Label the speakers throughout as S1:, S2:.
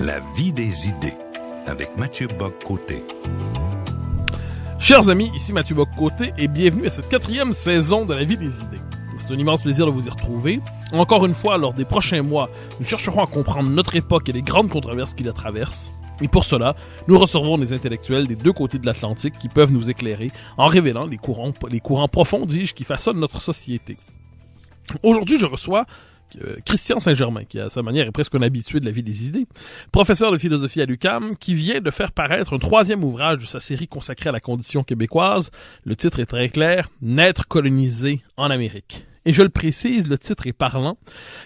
S1: La vie des idées avec Mathieu Bock-Côté. Chers amis, ici Mathieu Bock-Côté et bienvenue à cette quatrième saison de La vie des idées. C'est un immense plaisir de vous y retrouver. Encore une fois, lors des prochains mois, nous chercherons à comprendre notre époque et les grandes controverses qui la traversent. Et pour cela, nous recevrons des intellectuels des deux côtés de l'Atlantique qui peuvent nous éclairer en révélant les courants, les courants profonds, dis qui façonnent notre société. Aujourd'hui, je reçois euh, Christian Saint-Germain, qui à sa manière est presque un habitué de la vie des idées, professeur de philosophie à l'UCAM, qui vient de faire paraître un troisième ouvrage de sa série consacrée à la condition québécoise. Le titre est très clair, Naître colonisé en Amérique. Et je le précise, le titre est parlant,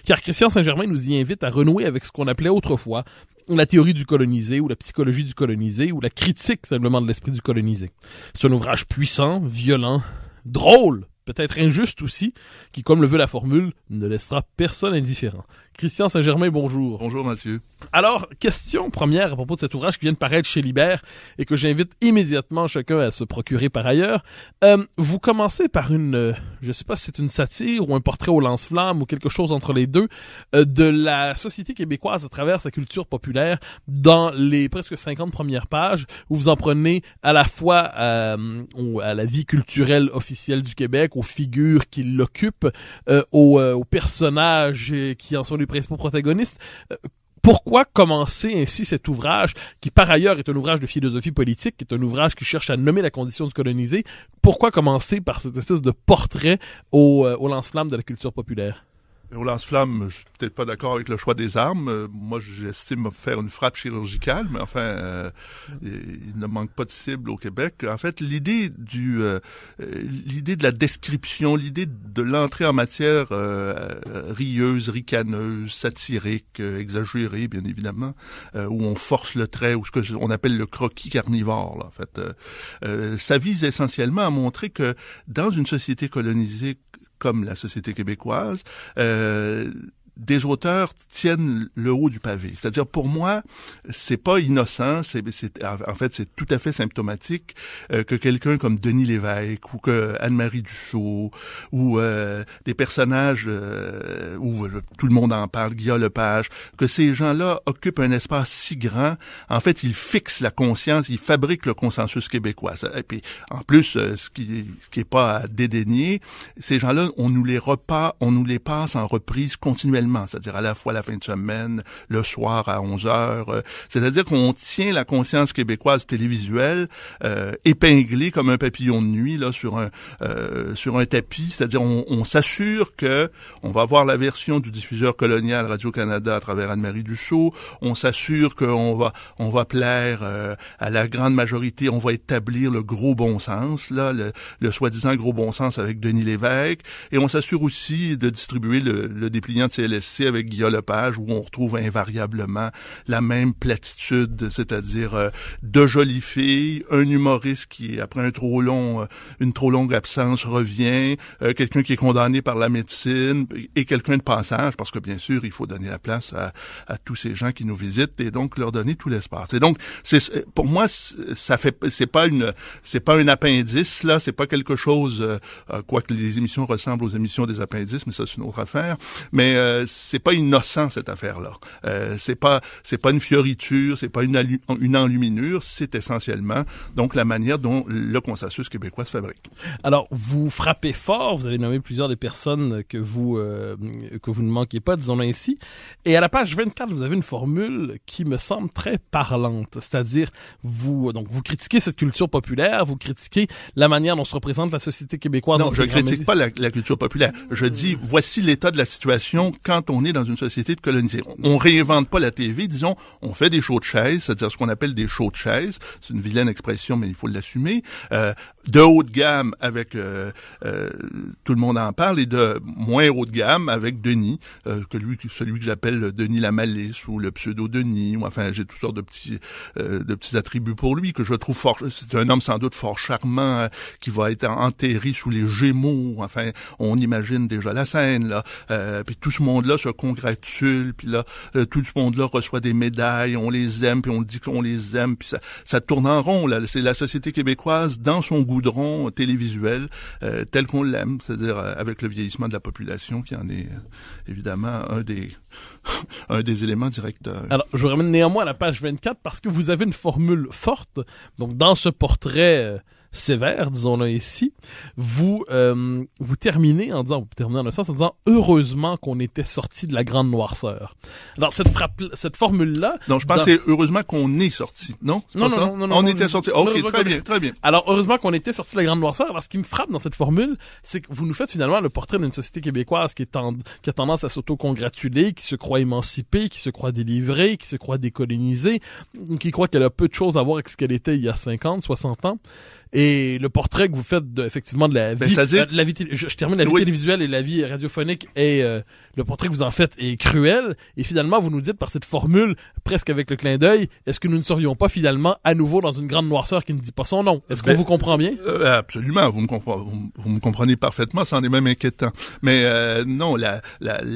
S1: car Christian Saint-Germain nous y invite à renouer avec ce qu'on appelait autrefois la théorie du colonisé ou la psychologie du colonisé ou la critique simplement de l'esprit du colonisé. C'est un ouvrage puissant, violent, drôle, peut-être injuste aussi, qui, comme le veut la formule, ne laissera personne indifférent. Christian Saint-Germain, bonjour. Bonjour Mathieu. Alors, question première à propos de cet ouvrage qui vient de paraître chez Libère et que j'invite immédiatement chacun à se procurer par ailleurs. Euh, vous commencez par une, je euh, je sais pas si c'est une satire ou un portrait au lance-flamme ou quelque chose entre les deux, euh, de la société québécoise à travers sa culture populaire dans les presque 50 premières pages où vous en prenez à la fois à, la vie culturelle officielle du Québec, aux figures qui l'occupent, aux, aux personnages qui en sont les principaux protagonistes. Euh, pourquoi commencer ainsi cet ouvrage, qui par ailleurs est un ouvrage de philosophie politique, qui est un ouvrage qui cherche à nommer la condition du colonisé, pourquoi commencer par cette espèce de portrait au,
S2: euh, au lance-flamme de la culture populaire? Au lance-flamme, je suis peut-être pas d'accord avec le choix des armes. Euh, moi, j'estime faire une frappe chirurgicale, mais enfin, euh, il, ne manque pas de cible au Québec. En fait, l'idée du, euh, l'idée de la description, l'idée de l'entrée en matière rieuse, ricaneuse, satirique, exagérée, bien évidemment, où on force le trait, ou ce que on appelle le croquis carnivore. en fait, ça vise essentiellement à montrer que dans une société colonisée comme la société québécoise. Euh, des auteurs tiennent le haut du pavé. C'est-à-dire, pour moi, c'est pas innocent, c'est, en fait, c'est tout à fait symptomatique euh, que quelqu'un comme Denis Lévesque ou que Anne-Marie Dussault ou euh, des personnages euh, où tout le monde en parle, Guillaume Lepage, que ces gens-là occupent un espace si grand, en fait, ils fixent la conscience, ils fabriquent le consensus québécois. Et puis, en plus, ce qui, ce qui est pas à dédaigner, ces gens-là, on nous les repas, on nous les passe en reprise continuellement c'est-à-dire à la fois la fin de semaine, le soir à 11 heures. Euh, c'est-à-dire qu'on tient la conscience québécoise télévisuelle euh, épinglée comme un papillon de nuit là sur un euh, sur un tapis. C'est-à-dire on, on s'assure que on va avoir la version du diffuseur colonial Radio Canada à travers Anne-Marie Duchaud. On s'assure qu'on va on va plaire euh, à la grande majorité. On va établir le gros bon sens là, le, soi-disant gros bon sens avec Denis Lévesque. Et on s'assure aussi de distribuer le, dépliant de avec Guillaume Lepage, où on retrouve invariablement la même platitude, c'est-à-dire deux de jolies filles, un humoriste qui, après un trop long, euh, une trop longue absence, revient, euh, quelqu'un qui est condamné par la médecine et quelqu'un de passage, parce que bien sûr, il faut donner la place à, tous ces gens qui nous visitent et donc leur donner tout l'espace. Et donc, c'est pour moi, ça fait, c'est pas une, c'est pas un appendice là, c'est pas quelque chose, euh, quoique les émissions ressemblent aux émissions des appendices, mais ça c'est une autre affaire. Mais euh, c'est pas innocent cette affaire-là. Euh, c'est pas c'est pas une fioriture, c'est pas une enluminure, c'est essentiellement donc la manière dont le consensus québécois se fabrique. Alors vous frappez fort, vous avez nommé plusieurs des
S1: personnes que vous euh, que vous ne manquez pas, disons ainsi. Et à la page 24, vous avez une formule qui me semble très parlante, c'est-à-dire vous donc vous critiquez cette culture populaire, vous critiquez la manière dont se représente la société québécoise. Non, je critique
S2: pas la, la, culture populaire. Je dis voici l'état de la situation quand on est dans une société de colonisation On, réinvente pas la TV, disons, on fait des shows de chaises, c'est-à-dire ce qu'on appelle des shows de chaises. C'est une vilaine expression, mais il faut l'assumer. Euh, de haut de gamme avec euh, euh, tout le monde en parle et de moins haut de gamme avec Denis, que lui, celui que j'appelle Denis la malice ou le pseudo Denis. Ou, enfin, j'ai toutes sortes de petits de petits attributs pour lui que je trouve fort. C'est un homme sans doute fort charmant qui va être enterré sous les Gémeaux. Enfin, on imagine déjà la scène là. puis tout ce monde là se congratule, puis là, euh, tout ce monde-là reçoit des médailles, on les aime, puis on dit qu'on les aime, puis ça, ça tourne en rond. Là. C'est la société québécoise dans son goudron télévisuel euh, tel qu'on l'aime, c'est-à-dire euh, avec le vieillissement de la population qui en est évidemment un des des éléments directeurs. Alors, je vous ramène néanmoins à la page 24 parce que vous avez une formule forte. Donc, dans ce
S1: portrait sévère, disons-le ici, vous euh, vous terminez en disant, vous terminez en un sens en disant heureusement qu'on était sorti de la grande noirceur.
S2: Alors cette frappe, cette formule là. Non, je pense que c'est heureusement qu'on est sorti. Non, non, pas non, ça? non, non, on était sorti. ok, très bien,
S1: très bien. Alors heureusement qu'on était sorti de la grande noirceur. Alors ce qui me frappe dans cette formule, c'est que vous nous faites finalement le portrait d'une société québécoise qui est en... qui a tendance à s'autocongratuler, qui se croit émancipée, qui se croit délivrée, qui se croit décolonisée, qui croit qu'elle a peu de choses à voir avec ce qu'elle était il y a 50, 60 ans. Et le portrait que vous faites effectivement de la ben, vie, euh, de la vie, je, termine la vie télévisuelle et la vie radiophonique est euh, le portrait que vous en faites est cruel, et finalement vous nous dites par cette formule, presque avec le clin d'œil, est-ce que nous ne serions pas finalement à nouveau dans une grande noirceur qui ne dit pas son
S2: nom Est-ce qu'on ben, vous comprend bien euh, euh, Absolument, vous me, comprenez, vous, me comprenez parfaitement, c'en est même inquiétant. Mais euh, non, la,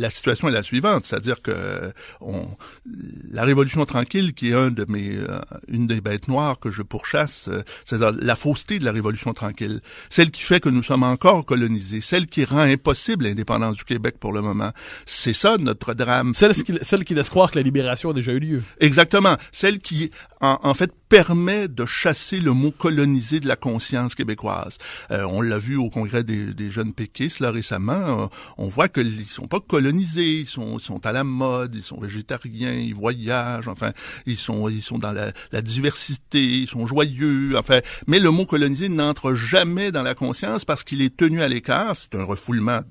S2: situation est la suivante, c'est-à-dire que on, la Révolution tranquille, qui est un de mes, une des bêtes noires que je pourchasse, c'est la fausseté de la Révolution tranquille, celle qui fait que nous sommes encore colonisés, celle qui rend impossible l'indépendance du Québec pour le moment, c'est ça notre drame. Celle qui, celle qui laisse croire que la libération a déjà eu lieu. Exactement. Celle qui, en, fait, permet de chasser le mot colonisé de la conscience québécoise. Euh, on l'a vu au congrès des, jeunes péquistes là récemment. Euh, on voit qu'ils sont pas colonisés, ils sont, à la mode, ils sont végétariens, ils voyagent, enfin ils sont ils sont dans la, la diversité, ils sont joyeux, enfin. Mais le mot colonisé n'entre jamais dans la conscience parce qu'il est tenu à l'écart. C'est un refoulement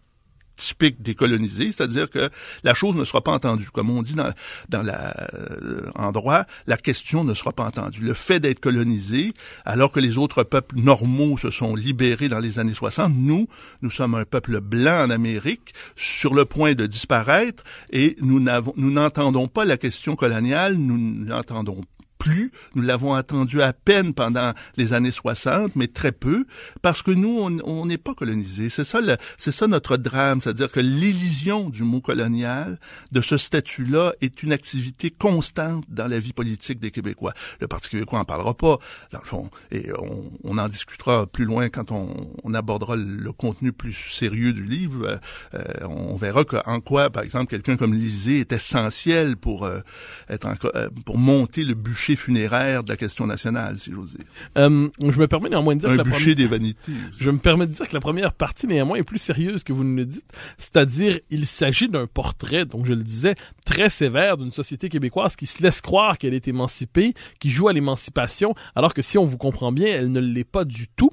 S2: typique des colonisés, c'est-à-dire que la chose ne sera pas entendue. Comme on dit dans, dans la, euh, la question ne sera pas entendue. Le fait d'être colonisé, alors que les autres peuples normaux se sont libérés dans les années 60, nous, nous sommes un peuple blanc en Amérique, sur le point de disparaître, et nous n'entendons pas la question coloniale, nous n'entendons pas plus. Nous l'avons attendu à peine pendant les années 60, mais très peu, parce que nous, on n'est pas colonisés. C'est ça, c'est ça notre drame, c'est-à-dire que l'illusion du mot colonial, de ce statut-là, est une activité constante dans la vie politique des Québécois. Le Parti québécois en parlera pas, dans le fond, et on, on en discutera plus loin quand on, on, abordera le contenu plus sérieux du livre. Euh, on verra que, en quoi, par exemple, quelqu'un comme Lisée est essentiel pour euh, être euh, pour monter le bûcher funéraire de la question nationale, si j'ose dire. Euh, je me permets néanmoins de dire un que la bûcher des vanités. Je me permets de dire que la première partie néanmoins est plus sérieuse que vous ne le
S1: dites, c'est-à-dire il s'agit d'un portrait, donc je le disais, très sévère d'une société québécoise qui se laisse croire qu'elle est émancipée, qui joue à l'émancipation, alors que si on vous comprend bien, elle ne l'est pas du tout.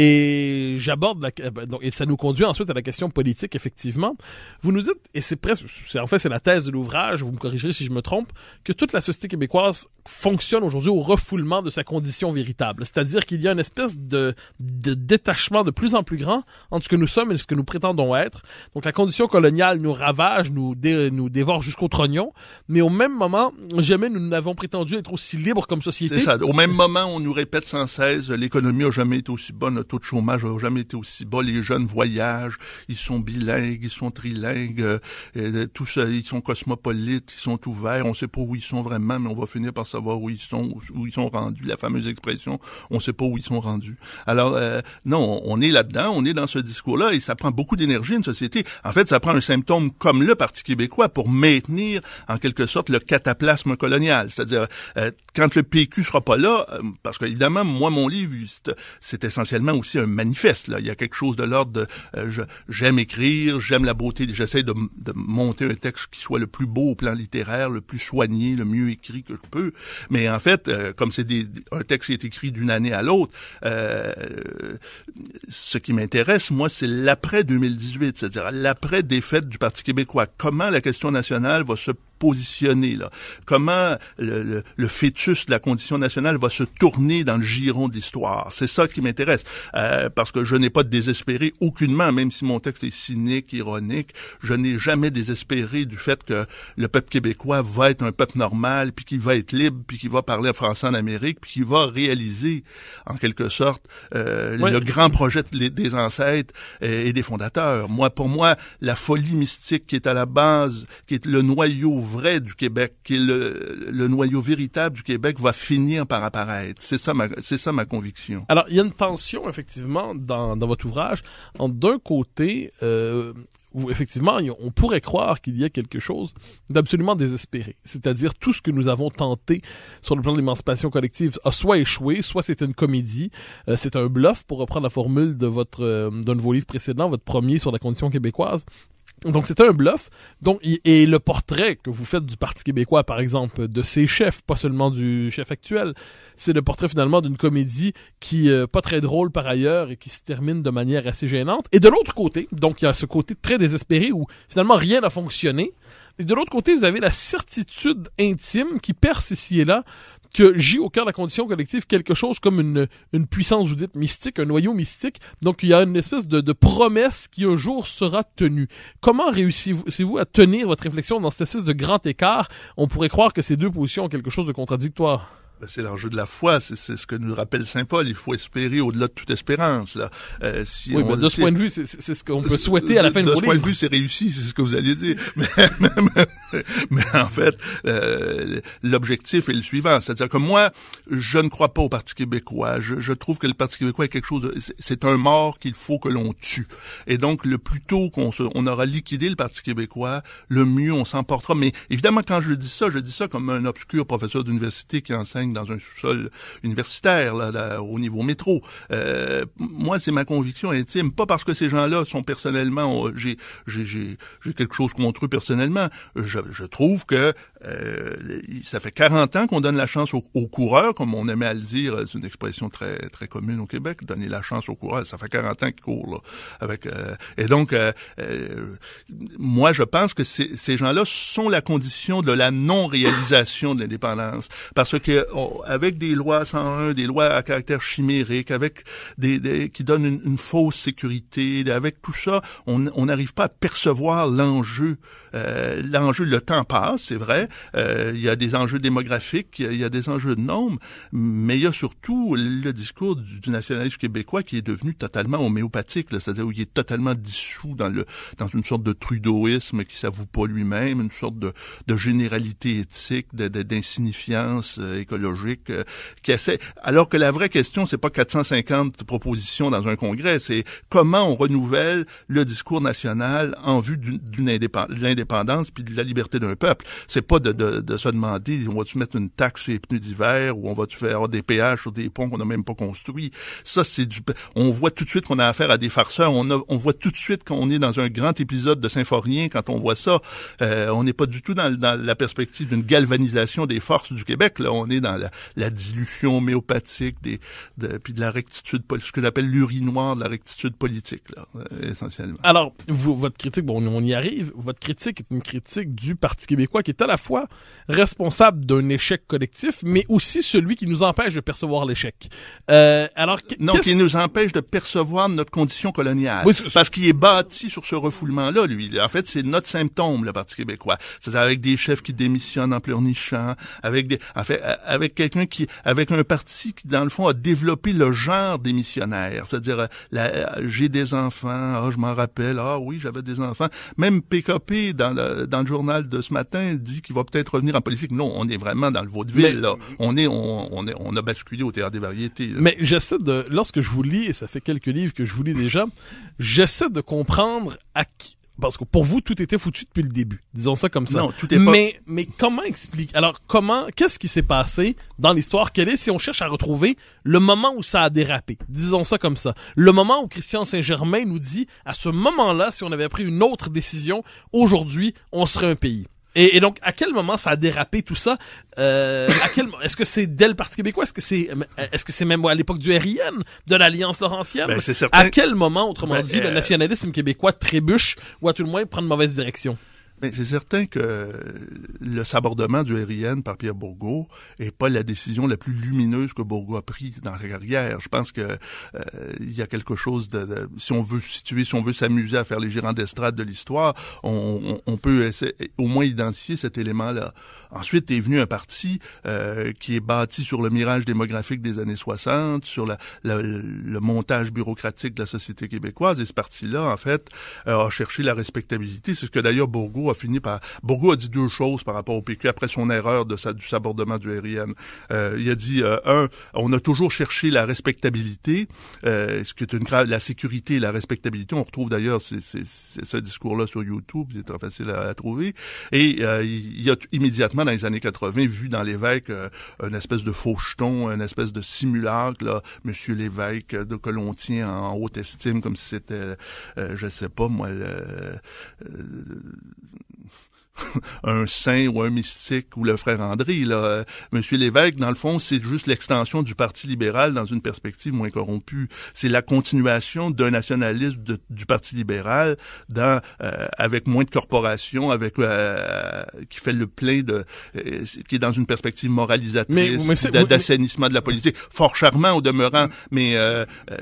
S1: Et j'aborde la, euh, donc, et ça nous conduit ensuite à la question politique, effectivement. Vous nous dites, et c'est presque, en fait, c'est la thèse de l'ouvrage, vous me corrigerez si je me trompe, que toute la société québécoise fonctionne aujourd'hui au refoulement de sa condition véritable. C'est-à-dire qu'il y a une espèce de, de détachement de plus en plus grand entre ce que nous sommes et ce que nous prétendons être. Donc, la condition coloniale nous ravage, nous, nous dévore jusqu'au trognon, mais au même moment, jamais nous n'avons prétendu être aussi libres comme société. C'est ça. Au même
S2: moment, on nous répète sans cesse, l'économie a jamais été aussi bonne taux de chômage n'a jamais été aussi bas. Les jeunes voyagent, ils sont bilingues, ils sont trilingues, euh, euh, tout ça, euh, ils sont cosmopolites, ils sont ouverts. On ne sait pas où ils sont vraiment, mais on va finir par savoir où ils sont, où ils sont rendus. La fameuse expression, on ne sait pas où ils sont rendus. Alors non, on est là-dedans, on est dans ce discours-là, et ça prend beaucoup d'énergie une société. En fait, ça prend un symptôme comme le Parti québécois pour maintenir en quelque sorte le cataplasme colonial, c'est-à-dire quand le PQ sera pas là, parce qu'évidemment, moi mon livre, c'est essentiellement aussi un manifeste. Là. Il y a quelque chose de l'ordre de euh, j'aime écrire, j'aime la beauté, j'essaie de, monter un texte qui soit le plus beau au plan littéraire, le plus soigné, le mieux écrit que je peux. Mais en fait, euh, comme c'est un texte qui est écrit d'une année à l'autre, euh, ce qui m'intéresse, moi, c'est l'après 2018, c'est-à-dire l'après défaite du Parti québécois. Comment la question nationale va se positionner, là. comment le, fœtus de la condition nationale va se tourner dans le giron de l'histoire. C'est ça qui m'intéresse, euh, parce que je n'ai pas désespéré aucunement, même si mon texte est cynique, ironique, je n'ai jamais désespéré du fait que le peuple québécois va être un peuple normal, puis qu'il va être libre, puis qu'il va parler français en Amérique, puis qu'il va réaliser, en quelque sorte, euh, le grand projet des ancêtres et, et des fondateurs. Moi, pour moi, la folie mystique qui est à la base, qui est le noyau vrai du Québec, qui est le, noyau véritable du Québec, va finir par apparaître. C'est ça ma, c'est ça ma conviction. Alors, il y a une tension, effectivement, dans, dans votre ouvrage. D'un côté, euh,
S1: où effectivement, on pourrait croire qu'il y a quelque chose d'absolument désespéré. C'est-à-dire tout ce que nous avons tenté sur le plan de l'émancipation collective a soit échoué, soit c'est une comédie, euh, c'est un bluff pour reprendre la formule de votre euh, d'un de vos livres précédents, votre premier sur la condition québécoise. Donc c'est un bluff. Donc et le portrait que vous faites du Parti québécois, par exemple, de ses chefs, pas seulement du chef actuel, c'est le portrait finalement d'une comédie qui est euh, pas très drôle par ailleurs et qui se termine de manière assez gênante. Et de l'autre côté, donc il y a ce côté très désespéré où finalement rien n'a fonctionné. Et de l'autre côté, vous avez la certitude intime qui perce ici et là que j'ai au cœur de la condition collective quelque chose comme une, une puissance, vous dites, mystique, un noyau mystique. Donc, il y a une espèce de, de promesse qui un jour sera tenue. Comment réussissez-vous à tenir votre réflexion dans cette espèce de grand écart? On pourrait croire que ces deux positions ont quelque chose de contradictoire.
S2: Ben, c'est l'enjeu de la foi, c'est ce que nous rappelle Saint Paul. Il faut espérer au-delà de toute espérance. Là. Euh, oui, de ce point de vue, c'est ce qu'on peut souhaiter à la fin de, de, de ce point de vue, c'est réussi, c'est ce que vous alliez dire. mais, Mais en fait, euh, l'objectif est le suivant. C'est-à-dire que moi, je ne crois pas au Parti québécois. Je, je trouve que le Parti québécois est quelque chose c'est un mort qu'il faut que l'on tue. Et donc, le plus tôt qu'on on aura liquidé le Parti québécois, le mieux on s'emportera. Mais évidemment, quand je dis ça, je dis ça comme un obscur professeur d'université qui enseigne dans un sous-sol universitaire, là, au niveau métro. Euh, moi, c'est ma conviction intime. Pas parce que ces gens-là sont personnellement, euh, j'ai, j'ai, j'ai, j'ai quelque chose contre eux personnellement. Je je, trouve que euh, ça fait 40 ans qu'on donne la chance aux, coureurs, comme on aimait à le dire, c'est une expression très très commune au Québec, donner la chance aux coureurs. Ça fait 40 ans qu'ils courent avec euh, et donc euh, moi je pense que ces gens-là sont la condition de la non réalisation de l'indépendance parce que oh, avec des lois 101, des lois à caractère chimérique, avec des, qui donnent une, fausse sécurité, avec tout ça, on n'arrive pas à percevoir l'enjeu l'enjeu le temps passe, c'est vrai. Euh, il y a des enjeux démographiques, il y a des enjeux de nombre, mais il y a surtout le discours du, nationalisme québécois qui est devenu totalement homéopathique, c'est-à-dire où il est totalement dissous dans le dans une sorte de trudeauisme qui s'avoue pas lui-même, une sorte de, généralité éthique, d'insignifiance euh, écologique euh, qui essaie. Alors que la vraie question, c'est pas 450 propositions dans un congrès, c'est comment on renouvelle le discours national en vue d'une indépendance, l'indépendance puis de la liberté d'un peuple. C'est pas de, se demander, on va-tu mettre une taxe sur les pneus d'hiver ou on va-tu faire des péages sur des ponts qu'on n'a même pas construits. Ça, c'est On voit tout de suite qu'on a affaire à des farceurs. On, on voit tout de suite qu'on est dans un grand épisode de Symphorien quand on voit ça. Euh, on n'est pas du tout dans, la perspective d'une galvanisation des forces du Québec. Là, on est dans la, la dilution homéopathique des, de, puis de la rectitude, ce que j'appelle l'urinoir de la rectitude politique, là, euh, essentiellement.
S1: Alors, vous, votre critique, bon, on y arrive. Votre critique est une critique du du Parti québécois qui est à la fois responsable
S2: d'un échec collectif, mais aussi celui qui nous empêche de percevoir l'échec. Euh, alors non, qui nous empêche de percevoir notre condition coloniale, parce qu'il est bâti sur ce refoulement-là. Lui, en fait, c'est notre symptôme, le Parti québécois. C'est avec des chefs qui démissionnent en pleurnichant, avec des, en fait, avec quelqu'un qui, avec un parti qui, dans le fond, a développé le genre démissionnaire, c'est-à-dire, euh, euh, j'ai des enfants, ah, je m'en rappelle, ah oui, j'avais des enfants. Même PKP dans dans le journal de ce matin dit qu'il va peut-être revenir en politique. Non, on est vraiment dans le vaudeville, là. On est, on, on, a basculé au théâtre des variétés. Mais j'essaie de,
S1: lorsque je vous lis, et ça fait quelques livres que je vous lis déjà, j'essaie de comprendre à qui, parce que pour vous, tout était foutu depuis le début. Disons ça comme ça. Non, tout pas... Mais, mais comment explique Alors, comment, qu'est-ce qui s'est passé dans l'histoire? Quelle est, si on cherche à retrouver le moment où ça a dérapé? Disons ça comme ça. Le moment où Christian Saint-Germain nous dit, à ce moment-là, si on avait pris une autre décision, aujourd'hui, on serait un pays. Et, donc, à quel moment ça a dérapé tout ça euh, à quel Est-ce que c'est dès le Parti québécois Est-ce que c'est euh, est-ce que c'est même à l'époque du RIN, de l'Alliance Laurentienne ben, À quel moment, autrement ben, dit, le euh,
S2: nationalisme québécois trébuche ou à tout le moins prend de mauvaise direction ben, c'est certain que le sabordement du RIN par Pierre Bourgault est pas la décision la plus lumineuse que Bourgault a prise dans sa carrière. Je pense que euh, il y a quelque chose de, si on veut situer, si on veut s'amuser à faire les gérants d'estrade de l'histoire, on, peut au moins identifier cet élément-là. Ensuite est venu un parti euh, qui est bâti sur le mirage démographique des années 60, sur la, le montage bureaucratique de la société québécoise. Et ce parti-là, en fait, euh, a cherché la respectabilité. C'est ce que d'ailleurs Bourgault a fini par... beaucoup a dit deux choses par rapport au PQ après son erreur de sa, du sabordement du RIM. Euh, il a dit, euh, un, on a toujours cherché la respectabilité, euh, ce qui est une la sécurité et la respectabilité. On retrouve d'ailleurs ce discours-là sur YouTube, c'est très facile à, trouver. Et euh, il, y a immédiatement, dans les années 80, vu dans l'évêque une espèce de faucheton, une espèce de simulacre, là, monsieur l'évêque, de, que l'on tient en haute estime, comme si c'était, je sais pas moi, le, un saint ou un mystique ou le frère André. Là. Euh, Monsieur l'évêque dans le fond, c'est juste l'extension du Parti libéral dans une perspective moins corrompue. C'est la continuation d'un nationalisme du Parti libéral dans, euh, avec moins de corporations, avec euh, qui fait le plein de... qui est dans une perspective moralisatrice, d'assainissement de la politique. Fort charmant au demeurant, mais...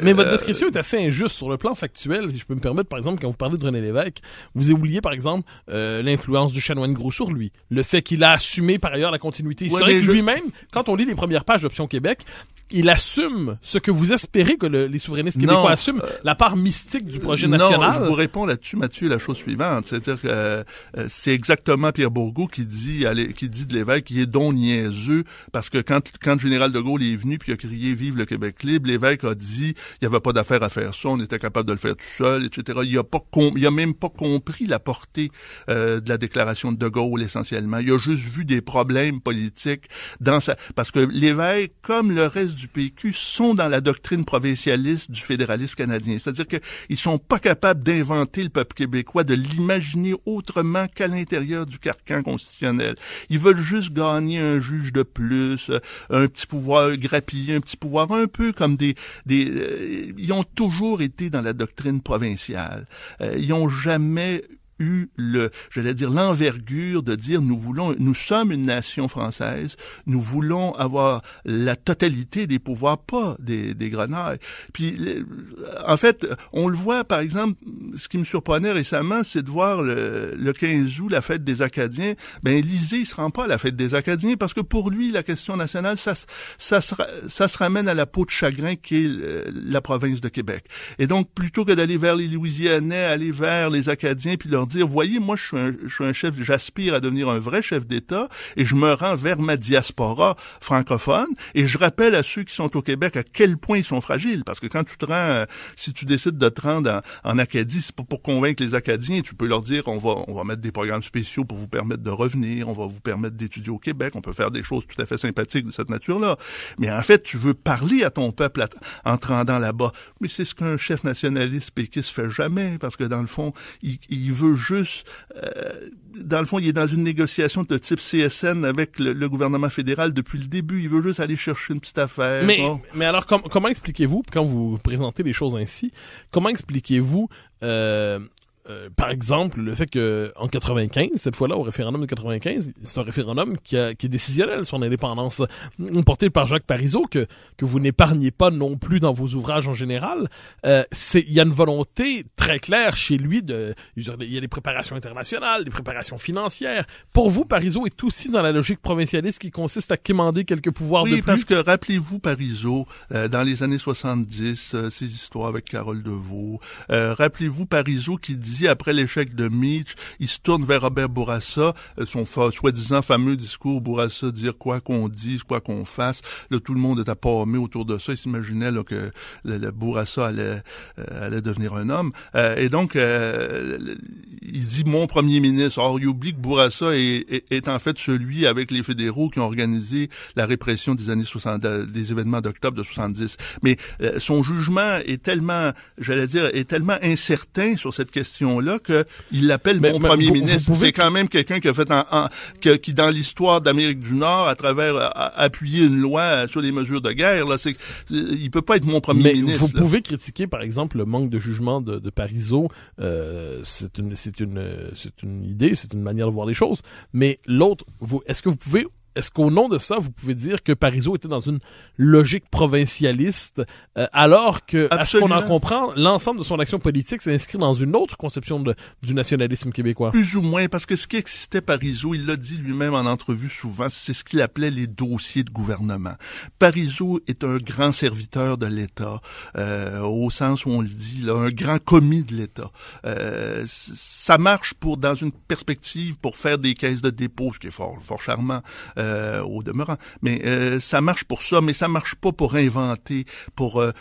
S2: mais votre description
S1: est assez injuste sur le plan factuel, si je peux me permettre. Par exemple, quand vous parlez de René Lévesque, vous oublié par exemple, l'influence du Chanoine sur lui. Le fait qu'il a assumé par ailleurs la continuité historique lui-même, quand on lit les premières pages d'Option Québec, il assume ce que vous espérez que les souverainistes québécois assument, euh, la part mystique du projet national. Non, je vous
S2: réponds là-dessus, Mathieu, la chose suivante. C'est-à-dire que euh, euh, c'est exactement Pierre Bourgault qui dit, qui dit de l'évêque il est don niaiseux, parce que quand, quand le général de Gaulle est venu puis a crié « Vive le Québec libre », l'évêque a dit « Il n'y avait pas d'affaire à faire ça, on était capable de le faire tout seul, etc. » Il a pas il a même pas compris la portée de la déclaration de de Gaulle, essentiellement. Il a juste vu des problèmes politiques dans sa... Parce que l'évêque, comme le reste du PQ sont dans la doctrine provincialiste du fédéralisme canadien. C'est-à-dire qu'ils sont pas capables d'inventer le peuple québécois, de l'imaginer autrement qu'à l'intérieur du carcan constitutionnel. Ils veulent juste gagner un juge de plus, euh, un petit pouvoir grappiller, un petit pouvoir un peu comme des, euh, ils ont toujours été dans la doctrine provinciale. Euh, ils ont jamais eu le, j'allais dire, l'envergure de dire nous voulons, nous sommes une nation française, nous voulons avoir la totalité des pouvoirs, pas des, des grenailles. Puis, en fait, on le voit, par exemple, ce qui me surprenait récemment, c'est de voir le, le 15 août, la fête des Acadiens. Ben, Lisée, il se rend pas à la fête des Acadiens parce que pour lui, la question nationale, ça, ça, se, ça se ramène à la peau de chagrin qui est euh, la province de Québec. Et donc, plutôt que d'aller vers les Louisianais, aller vers les Acadiens puis leur dire, voyez, moi, je suis un, je suis un chef, j'aspire à devenir un vrai chef d'État et je me rends vers ma diaspora francophone et je rappelle à ceux qui sont au Québec à quel point ils sont fragiles parce que quand tu te rends, euh, si tu décides de te rendre en, Acadie, c'est pas pour convaincre les Acadiens, tu peux leur dire, on va, on va mettre des programmes spéciaux pour vous permettre de revenir, on va vous permettre d'étudier au Québec, on peut faire des choses tout à fait sympathiques de cette nature-là. Mais en fait, tu veux parler à ton peuple en te rendant là-bas. Mais c'est ce qu'un chef nationaliste péquiste fait jamais parce que dans le fond, il, il veut juste, euh, dans le fond, il est dans une négociation de type CSN avec le, gouvernement fédéral depuis le début. Il veut juste aller chercher une petite affaire. Mais,
S1: mais alors, comment expliquez-vous, quand vous présentez les choses ainsi, comment expliquez-vous euh, euh, par exemple, le fait que en 95, cette fois-là, au référendum de 95, c'est un référendum qui, est décisionnel sur l'indépendance, hum, porté par Jacques Parizeau, que, que vous n'épargnez pas non plus dans vos ouvrages en général. Euh, il y a une volonté très claire chez lui de. Il y a des préparations internationales, des préparations financières. Pour vous, Parizeau est aussi dans la logique provincialiste qui consiste à quémander quelques pouvoirs de plus. Oui, parce que
S2: rappelez-vous Parizeau, euh, dans les années 70, ses histoires avec Carole Deveau. rappelez-vous Parizeau qui dit dit, après l'échec de Mitch, il se tourne vers Robert Bourassa, euh, son soi-disant fameux discours Bourassa, dire quoi qu'on dise, quoi qu'on fasse. Là, tout le monde était apparmé autour de ça. Il s'imaginait que le, Bourassa allait, euh, allait devenir un homme. Euh, et donc, il dit mon premier ministre. Or, il oublie que Bourassa est, est, en fait celui avec les fédéraux qui ont organisé la répression des années 60, des événements d'octobre de 70. Mais son jugement est tellement, j'allais dire, est tellement incertain sur cette question là qu'il l'appelle mon premier ministre. C'est quand même quelqu'un qui a fait en, qui, dans l'histoire d'Amérique du Nord, à travers a, appuyer une loi sur les mesures de guerre. Là, c'est, euh, il peut pas être mon premier mais ministre. Vous
S1: pouvez critiquer, par exemple, le manque de jugement de, de euh, c'est une, c'est une, c'est une idée, c'est une manière de voir les choses. Mais l'autre, vous, est-ce que vous pouvez est-ce qu'au nom de ça, vous pouvez dire que Parizeau était dans une logique provincialiste, euh, alors que, à ce qu'on en comprend, l'ensemble de son action politique s'inscrit dans une autre conception de, du nationalisme
S2: québécois? Plus ou moins, parce que ce qui existait Parizeau, il l'a dit lui-même en entrevue souvent, c'est ce qu'il appelait les dossiers de gouvernement. Parizeau est un grand serviteur de l'État, euh, au sens où on le dit, là, un grand commis de l'État. Euh, ça marche pour, dans une perspective, pour faire des caisses de dépôt, ce qui est fort, fort charmant. Euh, au demeurant. Mais euh, ça marche pour ça, mais ça marche pas pour inventer, pour euh,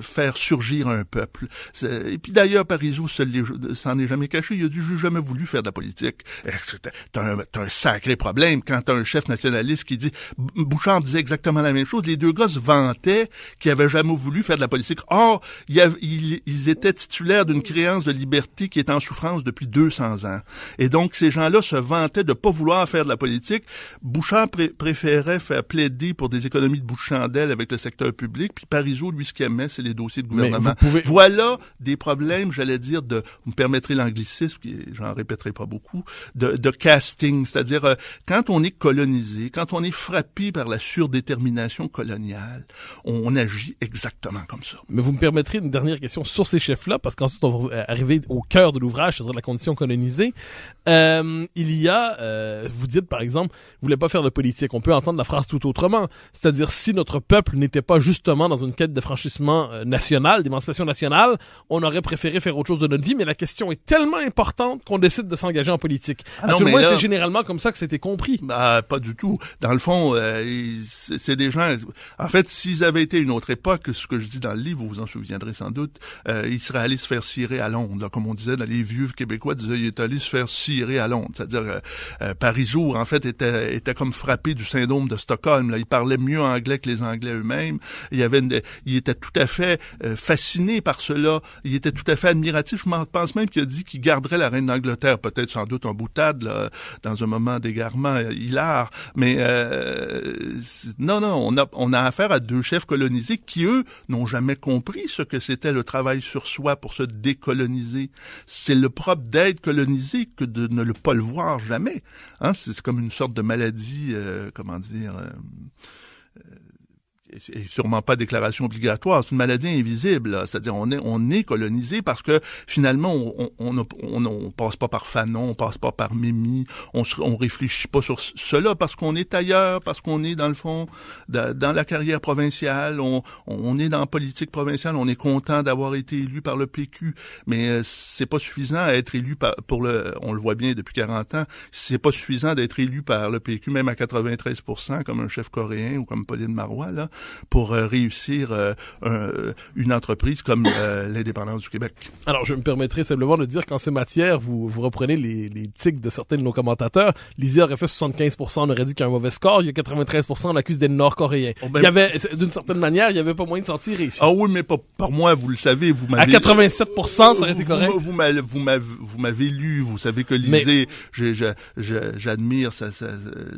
S2: faire surgir un peuple. Et puis d'ailleurs, Parisot s'en est jamais caché. Il a dit, jamais voulu faire de la politique. C'est un, sacré problème quand t'as un chef nationaliste qui dit, Bouchard disait exactement la même chose. Les deux gars se vantaient qu'ils avaient jamais voulu faire de la politique. Or, il ils étaient titulaires d'une créance de liberté qui est en souffrance depuis 200 ans. Et donc, ces gens-là se vantaient de pas vouloir faire de la politique. Bouchard préférait faire plaider pour des économies de bouche chandelle avec le secteur public, puis Parizeau, lui, ce qu'il aimait, c'est les dossiers de gouvernement. Voilà des problèmes, j'allais dire, de, vous me permettrez l'anglicisme, j'en répéterai pas beaucoup, de, casting, c'est-à-dire euh, quand on est colonisé, quand on est frappé par la surdétermination coloniale, on, agit exactement comme ça. Mais vous me
S1: permettrez une dernière question sur ces chefs-là, parce qu'ensuite on va arriver au cœur de l'ouvrage, c'est-à-dire la condition colonisée. Euh, il y a, euh, vous dites par exemple, vous voulez pas faire de politique on peut entendre la phrase tout autrement, c'est-à-dire si notre peuple n'était pas justement dans une quête de franchissement euh, national, d'émancipation nationale, on aurait préféré faire autre chose de notre vie, mais la question est tellement importante qu'on décide de s'engager en politique. Ah non, mais c'est
S2: généralement comme ça que c'était compris. Bah, pas du tout. Dans le fond, euh, c'est des gens... En fait, s'ils avaient été une autre époque, ce que je dis dans le livre, vous vous en souviendrez sans doute, euh, ils seraient allés se faire cirer à Londres. comme on disait, dans les vieux québécois disaient, ils étaient allés se faire cirer à Londres. C'est-à-dire, Paris-Jour, en fait, était, était comme frère du syndrome de Stockholm. Il parlait mieux anglais que les Anglais eux-mêmes. Il, avait il était tout à fait euh, fasciné par cela. Il était tout à fait admiratif. Je pense même qu'il a dit qu'il garderait la reine d'Angleterre, peut-être sans doute en boutade, dans un moment d'égarement hilar. Mais euh, non, non, on a, affaire à deux chefs colonisés qui, eux, n'ont jamais compris ce que c'était le travail sur soi pour se décoloniser. C'est le propre d'être colonisé que de ne le pas le voir jamais. Hein. C'est comme une sorte de maladie euh, comment dire, euh, euh, et sûrement pas déclaration obligatoire, c'est une maladie invisible. C'est-à-dire on est on est colonisé parce que finalement on on, on, passe pas par Fanon, on passe pas par Mimi, on on réfléchit pas sur cela parce qu'on est ailleurs, parce qu'on est dans le fond dans la carrière provinciale, on on est dans la politique provinciale, on est content d'avoir été élu par le PQ, mais euh, c'est pas suffisant d'être élu par, pour le on le voit bien depuis 40 ans, c'est pas suffisant d'être élu par le PQ même à 93 comme un chef coréen ou comme Pauline Marois là pour euh, réussir euh, euh, une entreprise comme l'indépendance du Québec. Alors, je me permettrai simplement de dire qu'en ces matières, vous, vous reprenez
S1: les, les tics de certains de nos commentateurs. Lisez aurait fait 75 on aurait dit qu'il y a un mauvais score. Il y a 93 on accuse des Nord-Coréens. il y avait,
S2: d'une certaine manière, il n'y avait pas moyen de sortir riche. Ah oui, mais pas, par moi, vous le savez, vous m'avez... À 87 ça aurait été correct. Vous, vous m'avez lu, vous savez que Lise j'admire